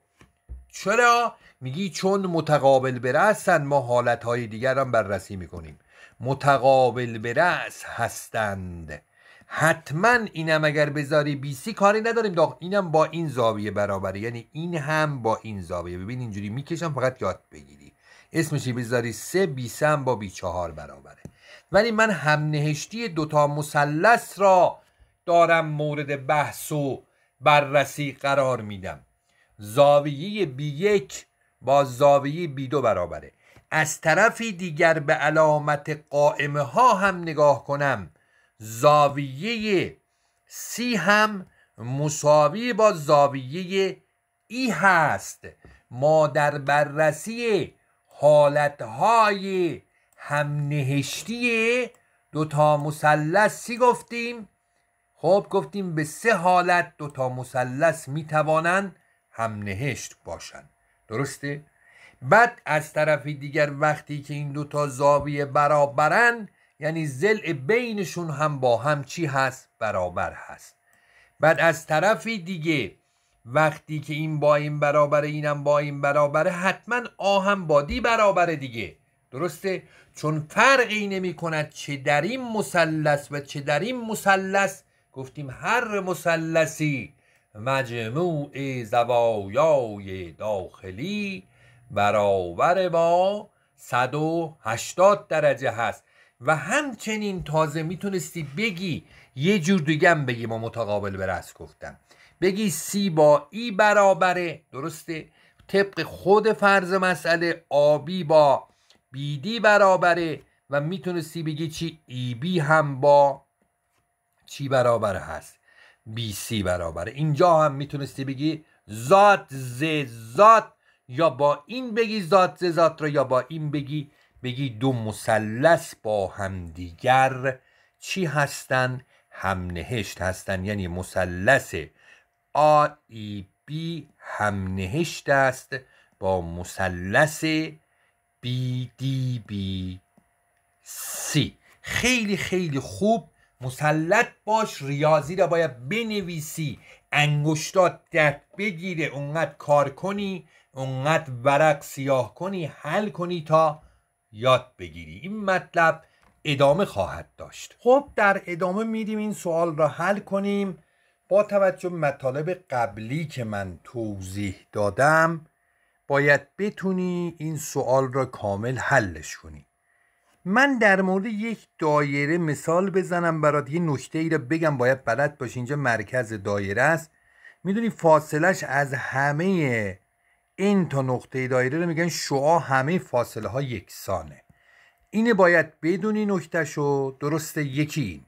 چرا؟ میگی چون متقابل برسن ما حالتهای دیگر هم بررسی میکنیم متقابل برس هستند حتما اینم اگر بذاری سی کاری نداریم داخل اینم با این زاویه برابره یعنی این هم با این زاویه ببین اینجوری میکشم فقط یاد بگیری اسمشی بذاری بی بی هم با بی چهار برابره ولی من هم نهشتی دوتا مسلس را دارم مورد بحث و بررسی قرار میدم زاویه بی یک با زاویه بی دو برابره از طرفی دیگر به علامت قائمه ها هم نگاه کنم زاویه سی هم مساوی با زاویه ای هست ما در بررسی حالتهای همنهشتی دوتا مثلث سی گفتیم خب گفتیم به سه حالت دوتا مثلث میتوانند همنهشت باشن درسته بعد از طرف دیگر وقتی که این دوتا زاویه برابرن یعنی زل بینشون هم با هم چی هست برابر هست بعد از طرفی دیگه وقتی که این با این برابره اینم با این برابره حتما با بادی برابره دیگه درسته چون فرقی نمی کند چه در این مثلث و چه در این مثلث گفتیم هر مثلثی مجموع زوایای داخلی برابر با 180 درجه هست و همچنین تازه میتونستی بگی یه جور دیگه بگی ما متقابل به رست گفتم بگی با سی ای برابره درسته طبق خود فرض مسئله آبی با بیدی برابره و میتونستی بگی چی بی هم با چی برابر هست بی سی برابره اینجا هم میتونستی بگی ذات ز ذات یا با این بگی ذات ز ذات رو یا با این بگی بگی دو مسلس با همدیگر چی هستن همنهشت هستن یعنی مثلث آ ای بی همنهشت است با مثلث بی دی بی سی خیلی خیلی خوب مسلط باش ریاضی را باید بنویسی انگشتات درد بگیره اونقدر کار کنی اونقدر ورق سیاه کنی حل کنی تا یاد بگیری این مطلب ادامه خواهد داشت خب در ادامه میریم این سوال را حل کنیم با توجه به مطالب قبلی که من توضیح دادم باید بتونی این سوال را کامل حلش کنی من در مورد یک دایره مثال بزنم برات یه نکته ای را بگم باید بلد باشی اینجا مرکز دایره است میدونی فاصلش از همه این تا نقطه دایره رو میگن شعا همه فاصله ها یکسانه اینه باید بدونی شو درسته یکی این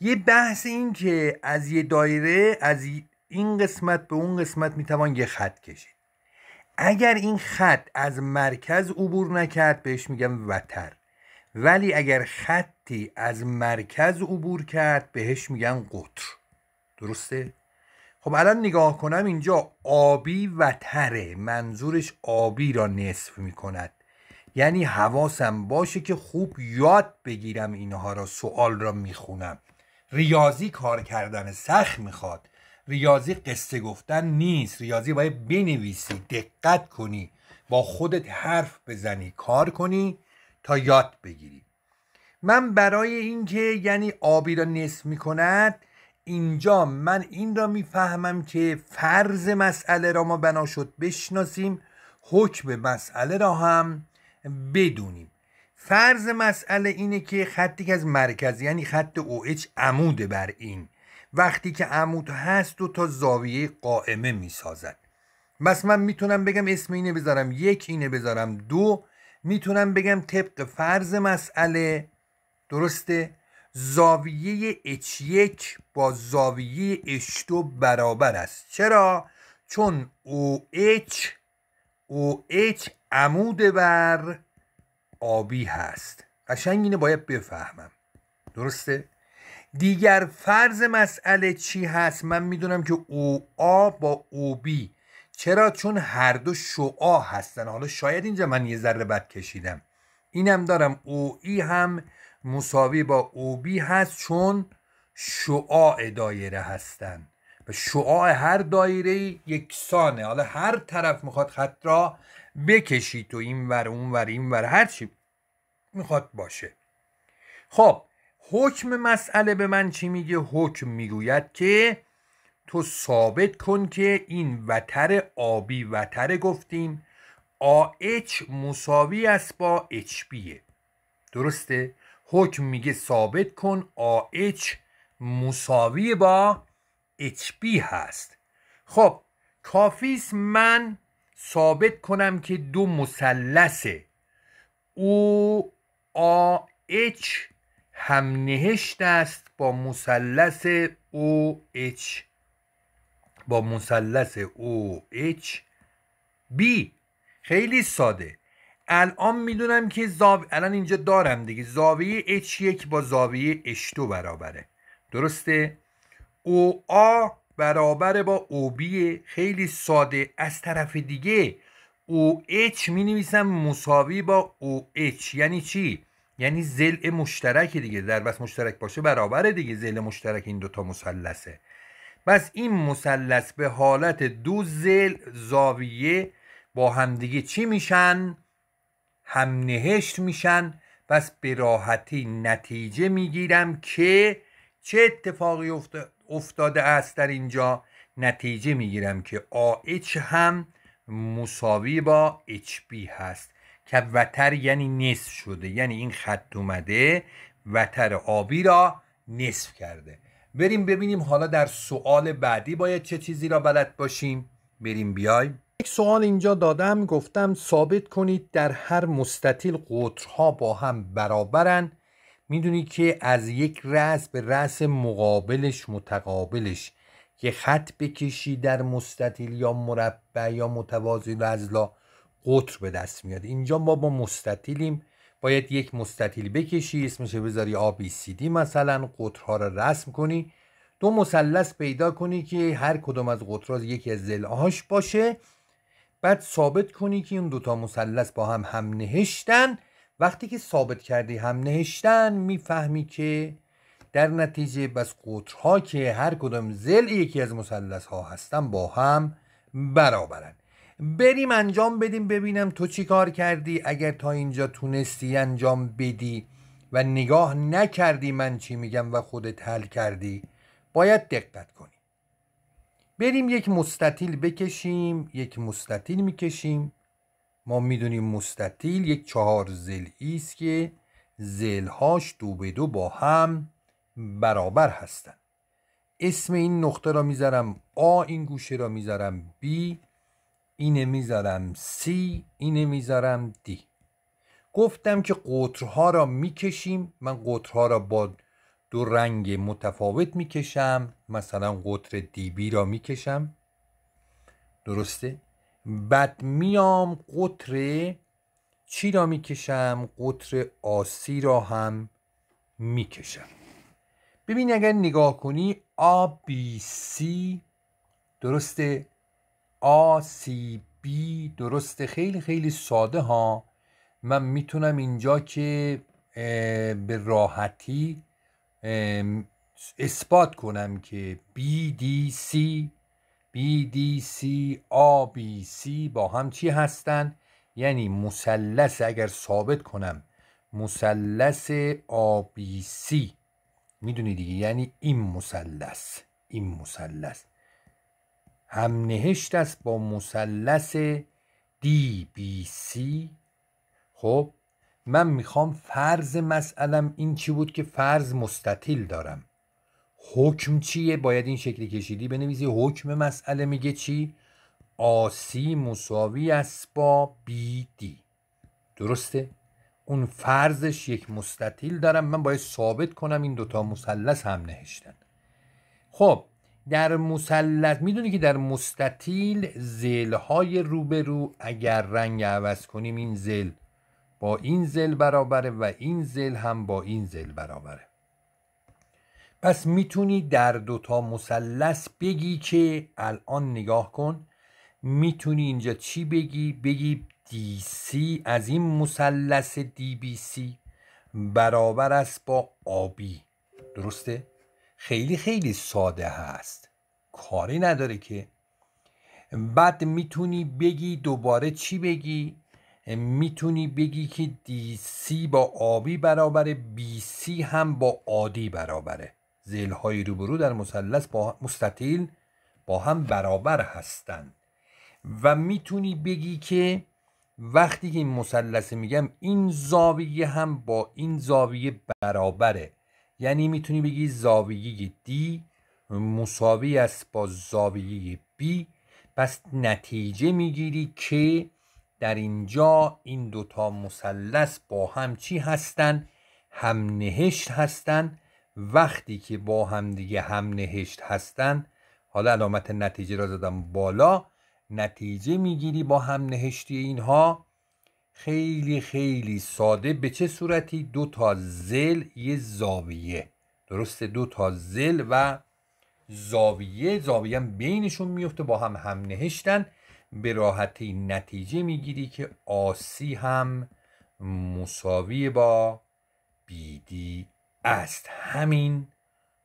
یه بحث این که از یه دایره از این قسمت به اون قسمت میتوان یه خط کشید اگر این خط از مرکز عبور نکرد بهش میگم وتر ولی اگر خطی از مرکز عبور کرد بهش میگن قطر درسته؟ خب الان نگاه کنم اینجا آبی و تره منظورش آبی را نصف می کند یعنی حواسم باشه که خوب یاد بگیرم اینها را سوال را می خونم ریاضی کار کردن سخت میخواد ریاضی قصه گفتن نیست ریاضی باید بنویسی دقت کنی با خودت حرف بزنی کار کنی تا یاد بگیری من برای اینکه یعنی آبی را نصف می کند اینجا من این را میفهمم که فرض مسئله را ما بنا شد بشناسیم حکم مسئله را هم بدونیم فرض مسئله اینه که خطی که از مرکز یعنی خط OH عموده بر این وقتی که عمود هست و تا زاویه قائمه میسازد بس من میتونم بگم اسم اینه بذارم یک اینه بذارم دو میتونم بگم طبق فرض مسئله درسته زاویه h با زاویه H2 برابر است چرا؟ چون OH OH عمود بر آبی هست قشنگ باید بفهمم درسته؟ دیگر فرض مسئله چی هست؟ من میدونم که OA با OB چرا؟ چون هر دو شعا هستن حالا شاید اینجا من یه ذره بد کشیدم اینم دارم OE هم مساوی با اوبی هست چون شعاع دایره هستند و شعاع هر دایره یکسانه حالا هر طرف میخواد خط را بکشید تو این ور اون ور این ور هر چی میخواد باشه خب حکم مسئله به من چی میگه حکم میگوید که تو ثابت کن که این وتر آبی وتر گفتیم اچ مساوی است با HB درسته حکم میگه ثابت کن آه مساوی با HB هست خب کافیس من ثابت کنم که دو مثلث او آ هم نهشت است با مثلث او اچ با مثلث او H B خیلی ساده الان میدونم که زاو... الان اینجا دارم دیگه زاویه H1 با زاویه H2 برابره درسته آ برابر با OB خیلی ساده از طرف دیگه او می نویسم مساوی با اچ یعنی چی؟ یعنی زل مشترک دیگه در بس مشترک باشه برابر دیگه زل مشترک این دوتا مسلسه پس این مثلث به حالت دو زل زاویه با همدیگه چی میشن؟ هم نهشت میشن پس به راحتی نتیجه میگیرم که چه اتفاقی افتاده است در اینجا نتیجه میگیرم که آه هم مساوی با HB هست که وتر یعنی نصف شده یعنی این خط اومده وتر آبی را نصف کرده بریم ببینیم حالا در سوال بعدی باید چه چیزی را بلد باشیم بریم بیایم یک سوال اینجا دادم گفتم ثابت کنید در هر مستطیل قطرها با هم برابرن میدونی که از یک رأس به رأس مقابلش متقابلش که خط بکشی در مستطیل یا مربع یا متوازی ازلا قطر به دست میاد اینجا ما با مستطیلیم باید یک مستطیل بکشی اسمش بذاری ABCD مثلا قطرها را رسم کنی دو مثلث پیدا کنی که هر کدوم از قطرها یکی از هاش باشه بعد ثابت کنی که این دوتا مثلث با هم هم نهشتن وقتی که ثابت کردی هم نهشتن میفهمی که در نتیجه بس قطرها که هر کدام زل یکی از مسلس ها هستن با هم برابرن بریم انجام بدیم ببینم تو چی کار کردی اگر تا اینجا تونستی انجام بدی و نگاه نکردی من چی میگم و خودت حل کردی باید دقت کنی بریم یک مستطیل بکشیم یک مستطیل میکشیم ما میدونیم مستطیل یک چهار زلی است که زلهاش دو به دو با هم برابر هستند اسم این نقطه را میذارم آ این گوشه را میذارم B اینه میذارم C اینه میذارم D گفتم که قطرها را میکشیم من قطرها را با دو رنگ متفاوت میکشم مثلا قطر دیبی را میکشم درسته بعد میام قطر چی را میکشم قطر آسی را هم میکشم ببین اگر نگاه کنی آ بی سی درسته آ سی بی درسته خیلی خیلی ساده ها من میتونم اینجا که به راحتی اثبات کنم که BDC BDC ABC با هم چی هستن یعنی مثلث اگر ثابت کنم مثلث ABC میدونی دیگه یعنی این مثلث این مثلث هم نهشت است با مثلث DBC خب من میخوام فرض مسئلم این چی بود که فرض مستطیل دارم حکم چیه باید این شکلی کشیدی بنویسی حکم مسئله میگه چی آسی مساوی با بی دی درسته اون فرضش یک مستطیل دارم من باید ثابت کنم این دوتا مثلث هم نهشتن خب در مثلث میدونی که در مستطیل های روبرو اگر رنگ عوض کنیم این زل با این زل برابره و این زل هم با این زل برابره پس میتونی در دوتا مثلث بگی که الان نگاه کن میتونی اینجا چی بگی بگی دی سی از این مثلث دی بی سی برابر است با آبی درسته خیلی خیلی ساده هست کاری نداره که بعد میتونی بگی دوباره چی بگی میتونی بگی که دی سی با آبی برابره بی سی هم با عادی برابره زل های روبرو در مثلث با مستطیل با هم برابر هستند و میتونی بگی که وقتی که این مثلث میگم این زاویه هم با این زاویه برابره یعنی میتونی بگی زاویه دی مساوی است با زاویه بی پس نتیجه میگیری که در اینجا این دوتا مثلث با هم چی هستن هم نهشت هستن وقتی که با هم دیگه هم نهشت هستن حالا علامت نتیجه را زدم بالا نتیجه میگیری با هم نهشتی اینها خیلی خیلی ساده به چه صورتی دو تا زل یه زاویه درسته دو تا زل و زاویه زاویه هم بینشون میفته با هم هم نهشتن به راحتی نتیجه میگیری که آسی هم مساوی با بیدی است همین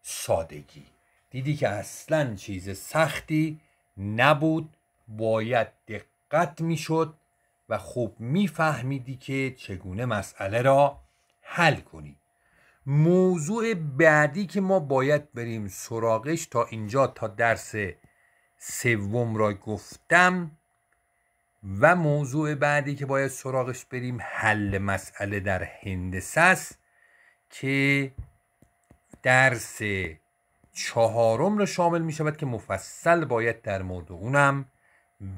سادگی دیدی که اصلا چیز سختی نبود باید دقت میشد و خوب میفهمیدی که چگونه مسئله را حل کنی موضوع بعدی که ما باید بریم سراغش تا اینجا تا درس سوم را گفتم و موضوع بعدی که باید سراغش بریم حل مسئله در هندسه است که درس چهارم را شامل می شود که مفصل باید در مورد اونم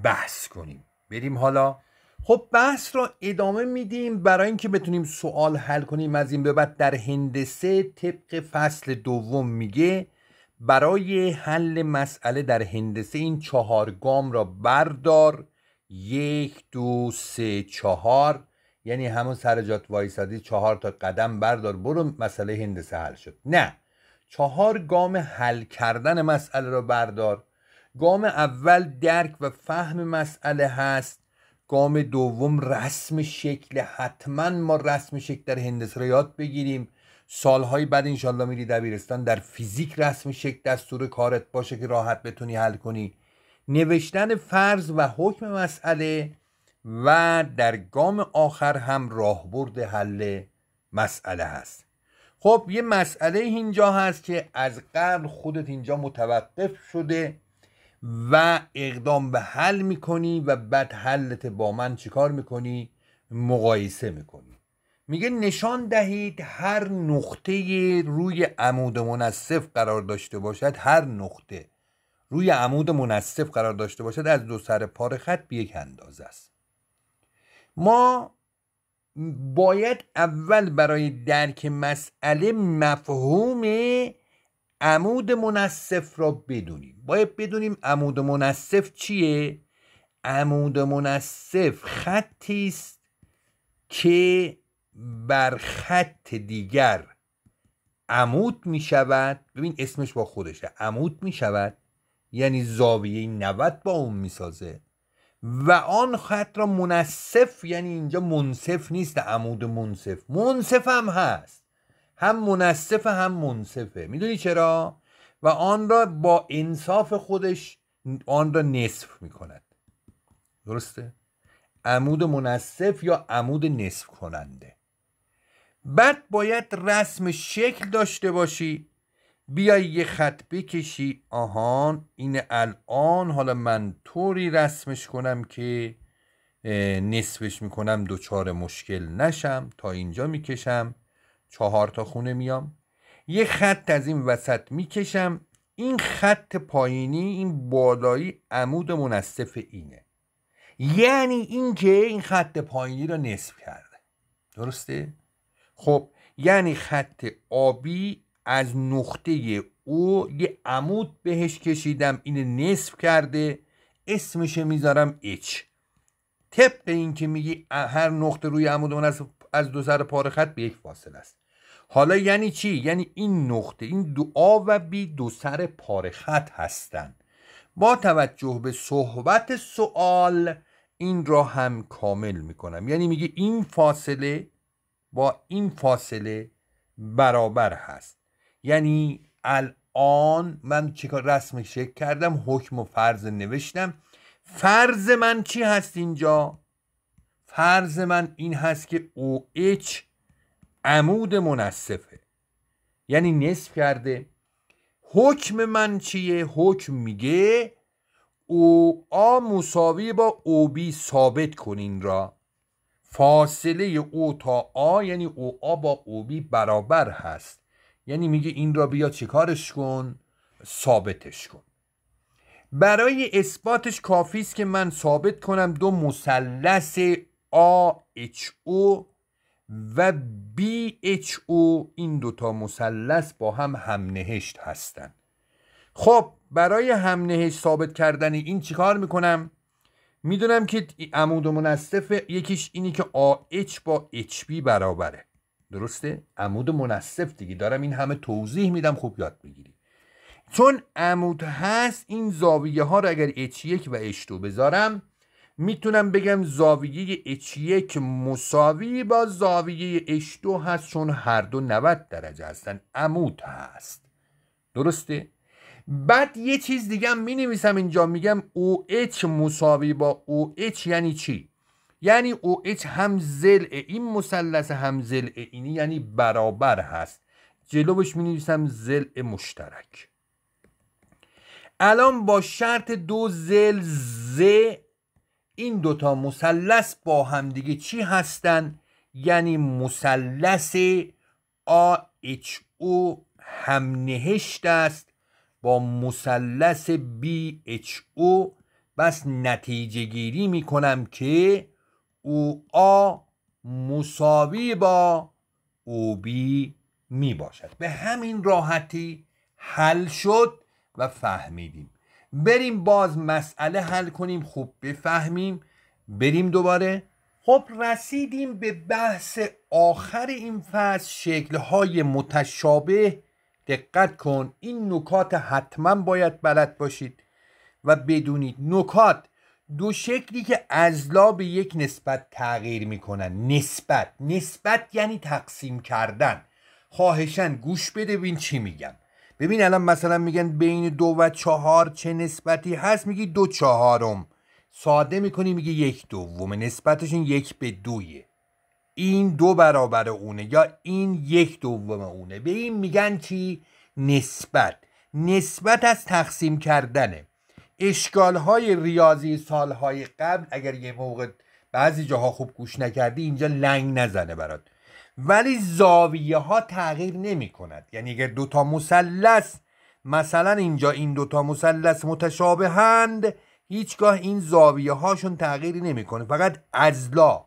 بحث کنیم بریم حالا خب بحث را ادامه میدیم برای اینکه بتونیم سوال حل کنیم از این به بعد در هندسه طبق فصل دوم میگه برای حل مسئله در هندسه این چهار گام را بردار یک دو سه چهار یعنی همون سر جات وایسادی چهار تا قدم بردار برو مسئله هندسه حل شد نه چهار گام حل کردن مسئله را بردار گام اول درک و فهم مسئله هست گام دوم رسم شکل حتما ما رسم شکل در هندسه را یاد بگیریم سالهای بعد انشالله میری دبیرستان در فیزیک رسم شکل دستور کارت باشه که راحت بتونی حل کنی نوشتن فرض و حکم مسئله و در گام آخر هم راهبرد حل مسئله هست خب یه مسئله اینجا هست که از قبل خودت اینجا متوقف شده و اقدام به حل میکنی و بعد حلت با من چیکار میکنی مقایسه میکنی میگه نشان دهید هر نقطه روی عمود منصف قرار داشته باشد هر نقطه روی عمود منصف قرار داشته باشد از دو سر پار خط به یک اندازه است ما باید اول برای درک مسئله مفهوم عمود منصف را بدونیم باید بدونیم عمود منصف چیه عمود منصف خطی است که بر خط دیگر عمود می شود ببین اسمش با خودشه عمود می شود یعنی زاویه 90 با اون می سازه و آن خط را منصف یعنی اینجا منصف نیست عمود منصف منصف هم هست هم منصف هم منصفه میدونی چرا؟ و آن را با انصاف خودش آن را نصف می کند درسته؟ عمود منصف یا عمود نصف کننده بعد باید رسم شکل داشته باشی بیای یه خط بکشی آهان این الان حالا من طوری رسمش کنم که نصفش میکنم دوچار مشکل نشم تا اینجا میکشم چهار تا خونه میام یه خط از این وسط میکشم این خط پایینی این بالایی عمود منصف اینه یعنی اینکه این خط پایینی را نصف کرده درسته؟ خب یعنی خط آبی از نقطه او یه عمود بهش کشیدم اینه نصف کرده اسمش میذارم H طبق این که میگی هر نقطه روی عمود اون از دو سر پاره خط به یک فاصله است حالا یعنی چی؟ یعنی این نقطه این دو آ و بی دو سر پاره خط هستند با توجه به صحبت سوال این را هم کامل میکنم یعنی میگه این فاصله با این فاصله برابر هست یعنی الان من چیکار رسم شکل کردم حکم و فرض نوشتم فرض من چی هست اینجا فرض من این هست که اچ عمود منصفه یعنی نصف کرده حکم من چیه حکم میگه او آ مساوی با او بی ثابت کنین را فاصله او تا آ یعنی او آ با او بی برابر هست یعنی میگه این را بیا چیکارش کن ثابتش کن برای اثباتش کافی است که من ثابت کنم دو مثلث آ اچ او و بی اچ او این دوتا مثلث با هم همنهشت هستند خب برای همنهشت ثابت کردن این چیکار میکنم میدونم که عمود و منصف یکیش اینی که AH با HB برابره درسته؟ عمود منصف دیگه دارم این همه توضیح میدم خوب یاد بگیری چون عمود هست این زاویه ها رو اگر H1 و H2 بذارم میتونم بگم زاویه H1 مساوی با زاویه H2 هست چون هر دو 90 درجه هستن عمود هست درسته؟ بعد یه چیز دیگه هم می نویسم اینجا میگم اچ مساوی با اچ یعنی چی یعنی اچ هم زل این مثلث هم زل اینی یعنی برابر هست جلوش می نویسم زل مشترک الان با شرط دو زل ز این دوتا مثلث با همدیگه چی هستن یعنی مثلث هم نهشت است با مثلث او بس نتیجه گیری می کنم که او آ مساوی با او بی می باشد به همین راحتی حل شد و فهمیدیم بریم باز مسئله حل کنیم خوب بفهمیم بریم دوباره خب رسیدیم به بحث آخر این فصل شکلهای متشابه دقت کن این نکات حتما باید بلد باشید و بدونید نکات دو شکلی که ازلا به یک نسبت تغییر میکنن نسبت نسبت یعنی تقسیم کردن خواهشن گوش بده بین چی میگم ببین الان مثلا میگن بین دو و چهار چه نسبتی هست میگی دو چهارم ساده میکنی میگی یک دوم نسبتشون یک به دویه این دو برابر اونه یا این یک دوم اونه به این میگن چی نسبت نسبت از تقسیم کردنه اشکال های ریاضی سال های قبل اگر یه موقع بعضی جاها خوب گوش نکردی اینجا لنگ نزنه برات ولی زاویه ها تغییر نمی کند یعنی اگر دوتا مثلث مثلا اینجا این دوتا مثلث متشابهند هیچگاه این زاویه هاشون تغییری نمیکنه فقط ازلا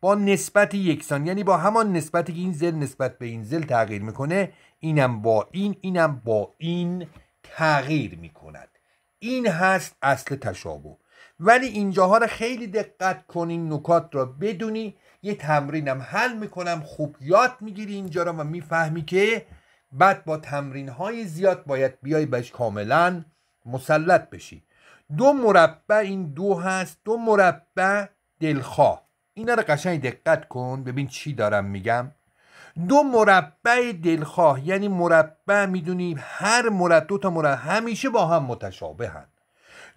با نسبت یکسان یعنی با همان نسبتی که این زل نسبت به این زل تغییر میکنه اینم با این اینم با این تغییر میکند این هست اصل تشابه ولی اینجاها رو خیلی دقت کنین نکات را بدونی یه تمرینم حل میکنم خوب یاد میگیری اینجا را و میفهمی که بعد با تمرین های زیاد باید بیای بهش کاملا مسلط بشی دو مربع این دو هست دو مربع دلخواه اینا رو قشنگ دقت کن ببین چی دارم میگم دو مربع دلخواه یعنی مربع میدونی هر مربع دو تا مربع همیشه با هم متشابهن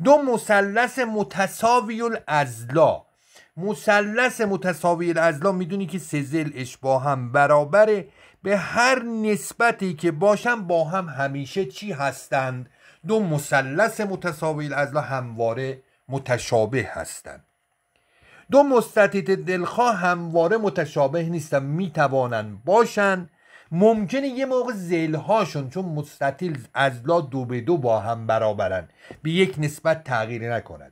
دو مثلث متساوی الازلا مثلث متساوی الازلا میدونی که سزلش با هم برابره به هر نسبتی که باشن با هم همیشه چی هستند دو مثلث متساوی الازلا همواره متشابه هستند دو مستطید دلخواه همواره متشابه نیستن میتوانن باشن ممکنه یه موقع زلهاشون چون مستطیل از لا دو به دو با هم برابرن به یک نسبت تغییر نکند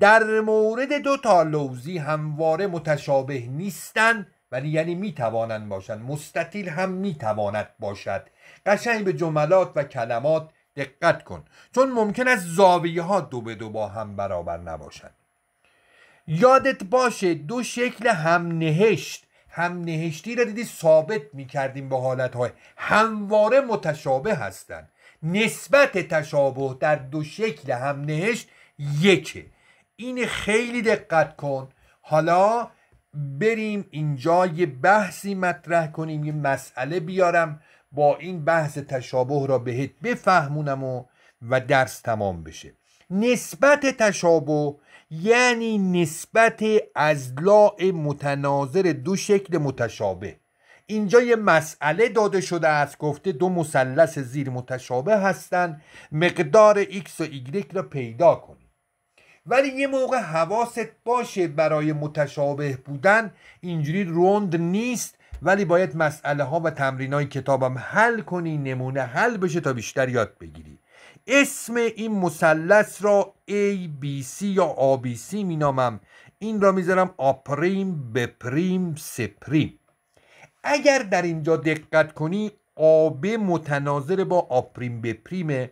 در مورد دو تا لوزی همواره متشابه نیستن ولی یعنی میتوانند باشند مستطیل هم میتواند باشد قشنگ به جملات و کلمات دقت کن چون ممکن است زاویه ها دو به دو با هم برابر نباشند یادت باشه دو شکل همنهشت همنهشتی را دیدی ثابت به با های همواره متشابه هستند نسبت تشابه در دو شکل همنهشت یکه این خیلی دقت کن حالا بریم اینجا یه بحثی مطرح کنیم یه مسئله بیارم با این بحث تشابه را بهت بفهمونم و, و درس تمام بشه نسبت تشابه یعنی نسبت لا متناظر دو شکل متشابه اینجا یه مسئله داده شده است گفته دو مثلث زیر متشابه هستند مقدار x و y را پیدا کنید ولی یه موقع حواست باشه برای متشابه بودن اینجوری روند نیست ولی باید مسئله ها و تمرین های کتابم حل کنی نمونه حل بشه تا بیشتر یاد بگیری اسم این مثلث را ABC یا ABC نامم. این را میذارم آپریم بپریم سپریم اگر در اینجا دقت کنی آب متناظر با آپریم بپریمه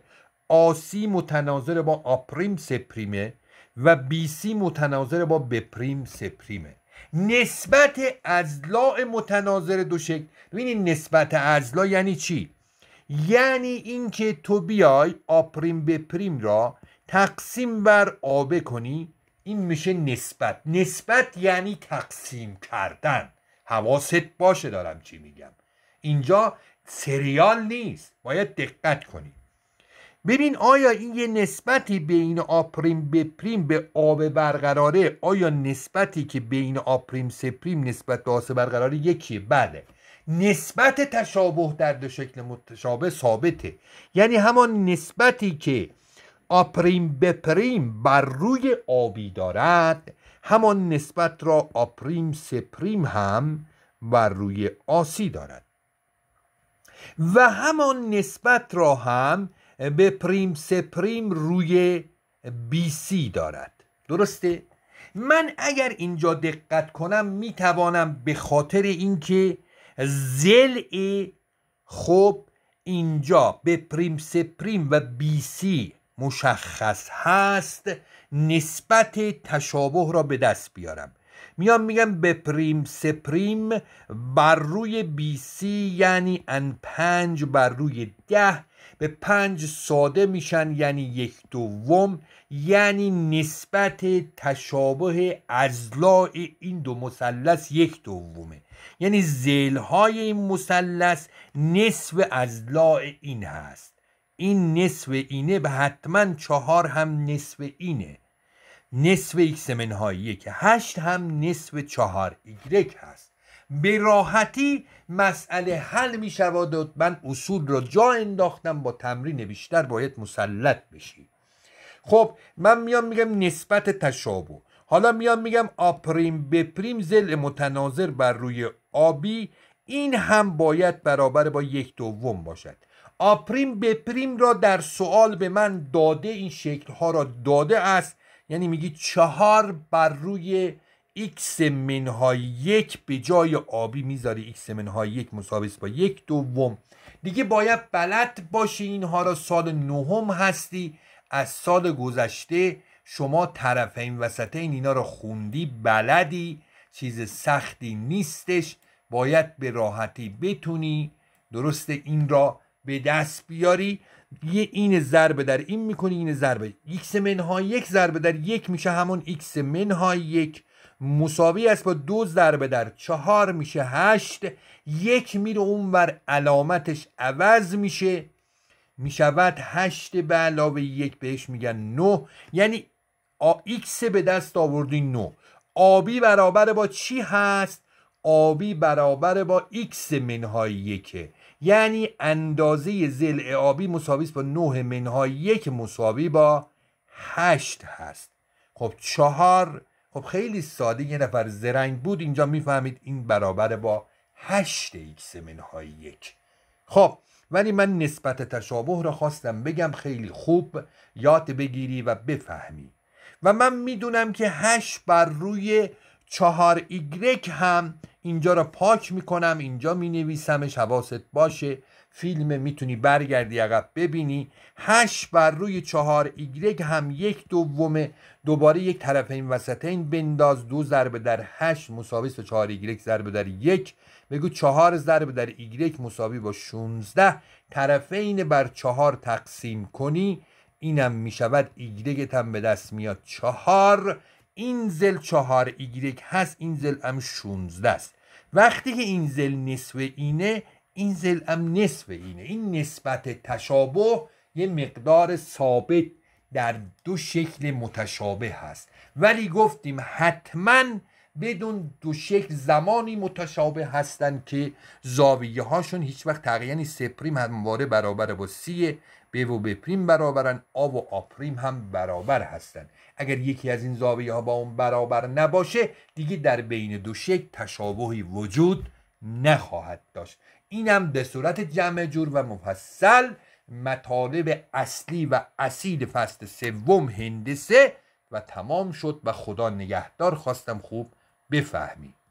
آسی متناظر با آپریم سپریمه و بیسی متناظر با بپریم سپریمه نسبت ازلاع متناظر دو شکل ببینید نسبت ازلا یعنی چی یعنی اینکه تو بیای آپریم به پریم را تقسیم بر آبه کنی این میشه نسبت نسبت یعنی تقسیم کردن حواست باشه دارم چی میگم اینجا سریال نیست باید دقت کنی ببین آیا این یه نسبتی بین آپریم به پریم به آب برقراره آیا نسبتی که بین آپریم سپریم نسبت به آسه برقراره یکیه بله نسبت تشابه در دو شکل متشابه ثابته یعنی همان نسبتی که آپریم به پریم بر روی آبی دارد همان نسبت را آپریم سپریم هم بر روی آسی دارد و همان نسبت را هم به پریم سپریم روی بی سی دارد درسته؟ من اگر اینجا دقت کنم میتوانم به خاطر اینکه زل خب اینجا به پریم سپریم و بی سی مشخص هست نسبت تشابه را به دست بیارم میام میگم به پریم سپریم بر روی بی سی یعنی ان پنج بر روی ده به پنج ساده میشن یعنی یک دوم یعنی نسبت تشابه ازلاع این دو مثلث یک دومه یعنی زیل های این مثلث نصف از لا این هست این نصف اینه به حتما چهار هم نصف اینه نصف ایکس که هشت هم نصف چهار ایگرک هست به راحتی مسئله حل می شود و من اصول را جا انداختم با تمرین بیشتر باید مسلط بشی خب من میام میگم نسبت تشابه حالا میام میگم آپریم بپریم زل متناظر بر روی آبی این هم باید برابر با یک دوم باشد آپریم بپریم را در سوال به من داده این شکلها را داده است یعنی میگی چهار بر روی x منهای یک به جای آبی میذاری ایکس منهای یک مساویس با یک دوم دیگه باید بلد باشی اینها را سال نهم هستی از سال گذشته شما طرف این وسط این اینا رو خوندی بلدی چیز سختی نیستش باید به راحتی بتونی درسته این را به دست بیاری یه این ضربه در این میکنی این ضربه x منها یک ضربه در یک میشه همون x منها یک مساوی است با دو ضربه در چهار میشه هشت یک میره بر علامتش عوض میشه میشود هشت به علاوه یک بهش میگن نه یعنی x به دست آوردین 9 آبی برابر با چی هست آبی برابر با x منهای یک. یعنی اندازه زل آبی مساوی با 9 منهای یک مساوی با 8 هست خب چهار خب خیلی ساده یه نفر زرنگ بود اینجا میفهمید این برابر با 8 x منهای یک خب ولی من نسبت تشابه را خواستم بگم خیلی خوب یاد بگیری و بفهمی و من میدونم که هش بر روی چهار ایگرک هم اینجا را پاک میکنم اینجا مینویسمش حواست باشه فیلم میتونی برگردی عقب ببینی هش بر روی چهار ایگرک هم یک دومه دوباره یک طرف این وسط این بنداز دو ضربه در هش مساوی با چهار ایگرک ضربه در یک بگو چهار ضربه در ایگرک مساوی با 16 طرفین بر چهار تقسیم کنی اینم میشود ایگرگ هم به دست میاد چهار این زل چهار ایگرگ هست این زل هم شونزده است وقتی که این زل نصف اینه این زل هم نصف اینه این نسبت تشابه یه مقدار ثابت در دو شکل متشابه هست ولی گفتیم حتما بدون دو شکل زمانی متشابه هستند که زاویه هاشون هیچ وقت تقریبا سپریم همواره برابر با سیه ب و ب پریم برابرن آ و آ هم برابر هستند اگر یکی از این زاویه ها با اون برابر نباشه دیگه در بین دو شکل تشابهی وجود نخواهد داشت هم به صورت جمع جور و مفصل مطالب اصلی و اصیل فصل سوم هندسه و تمام شد و خدا نگهدار خواستم خوب بفهمید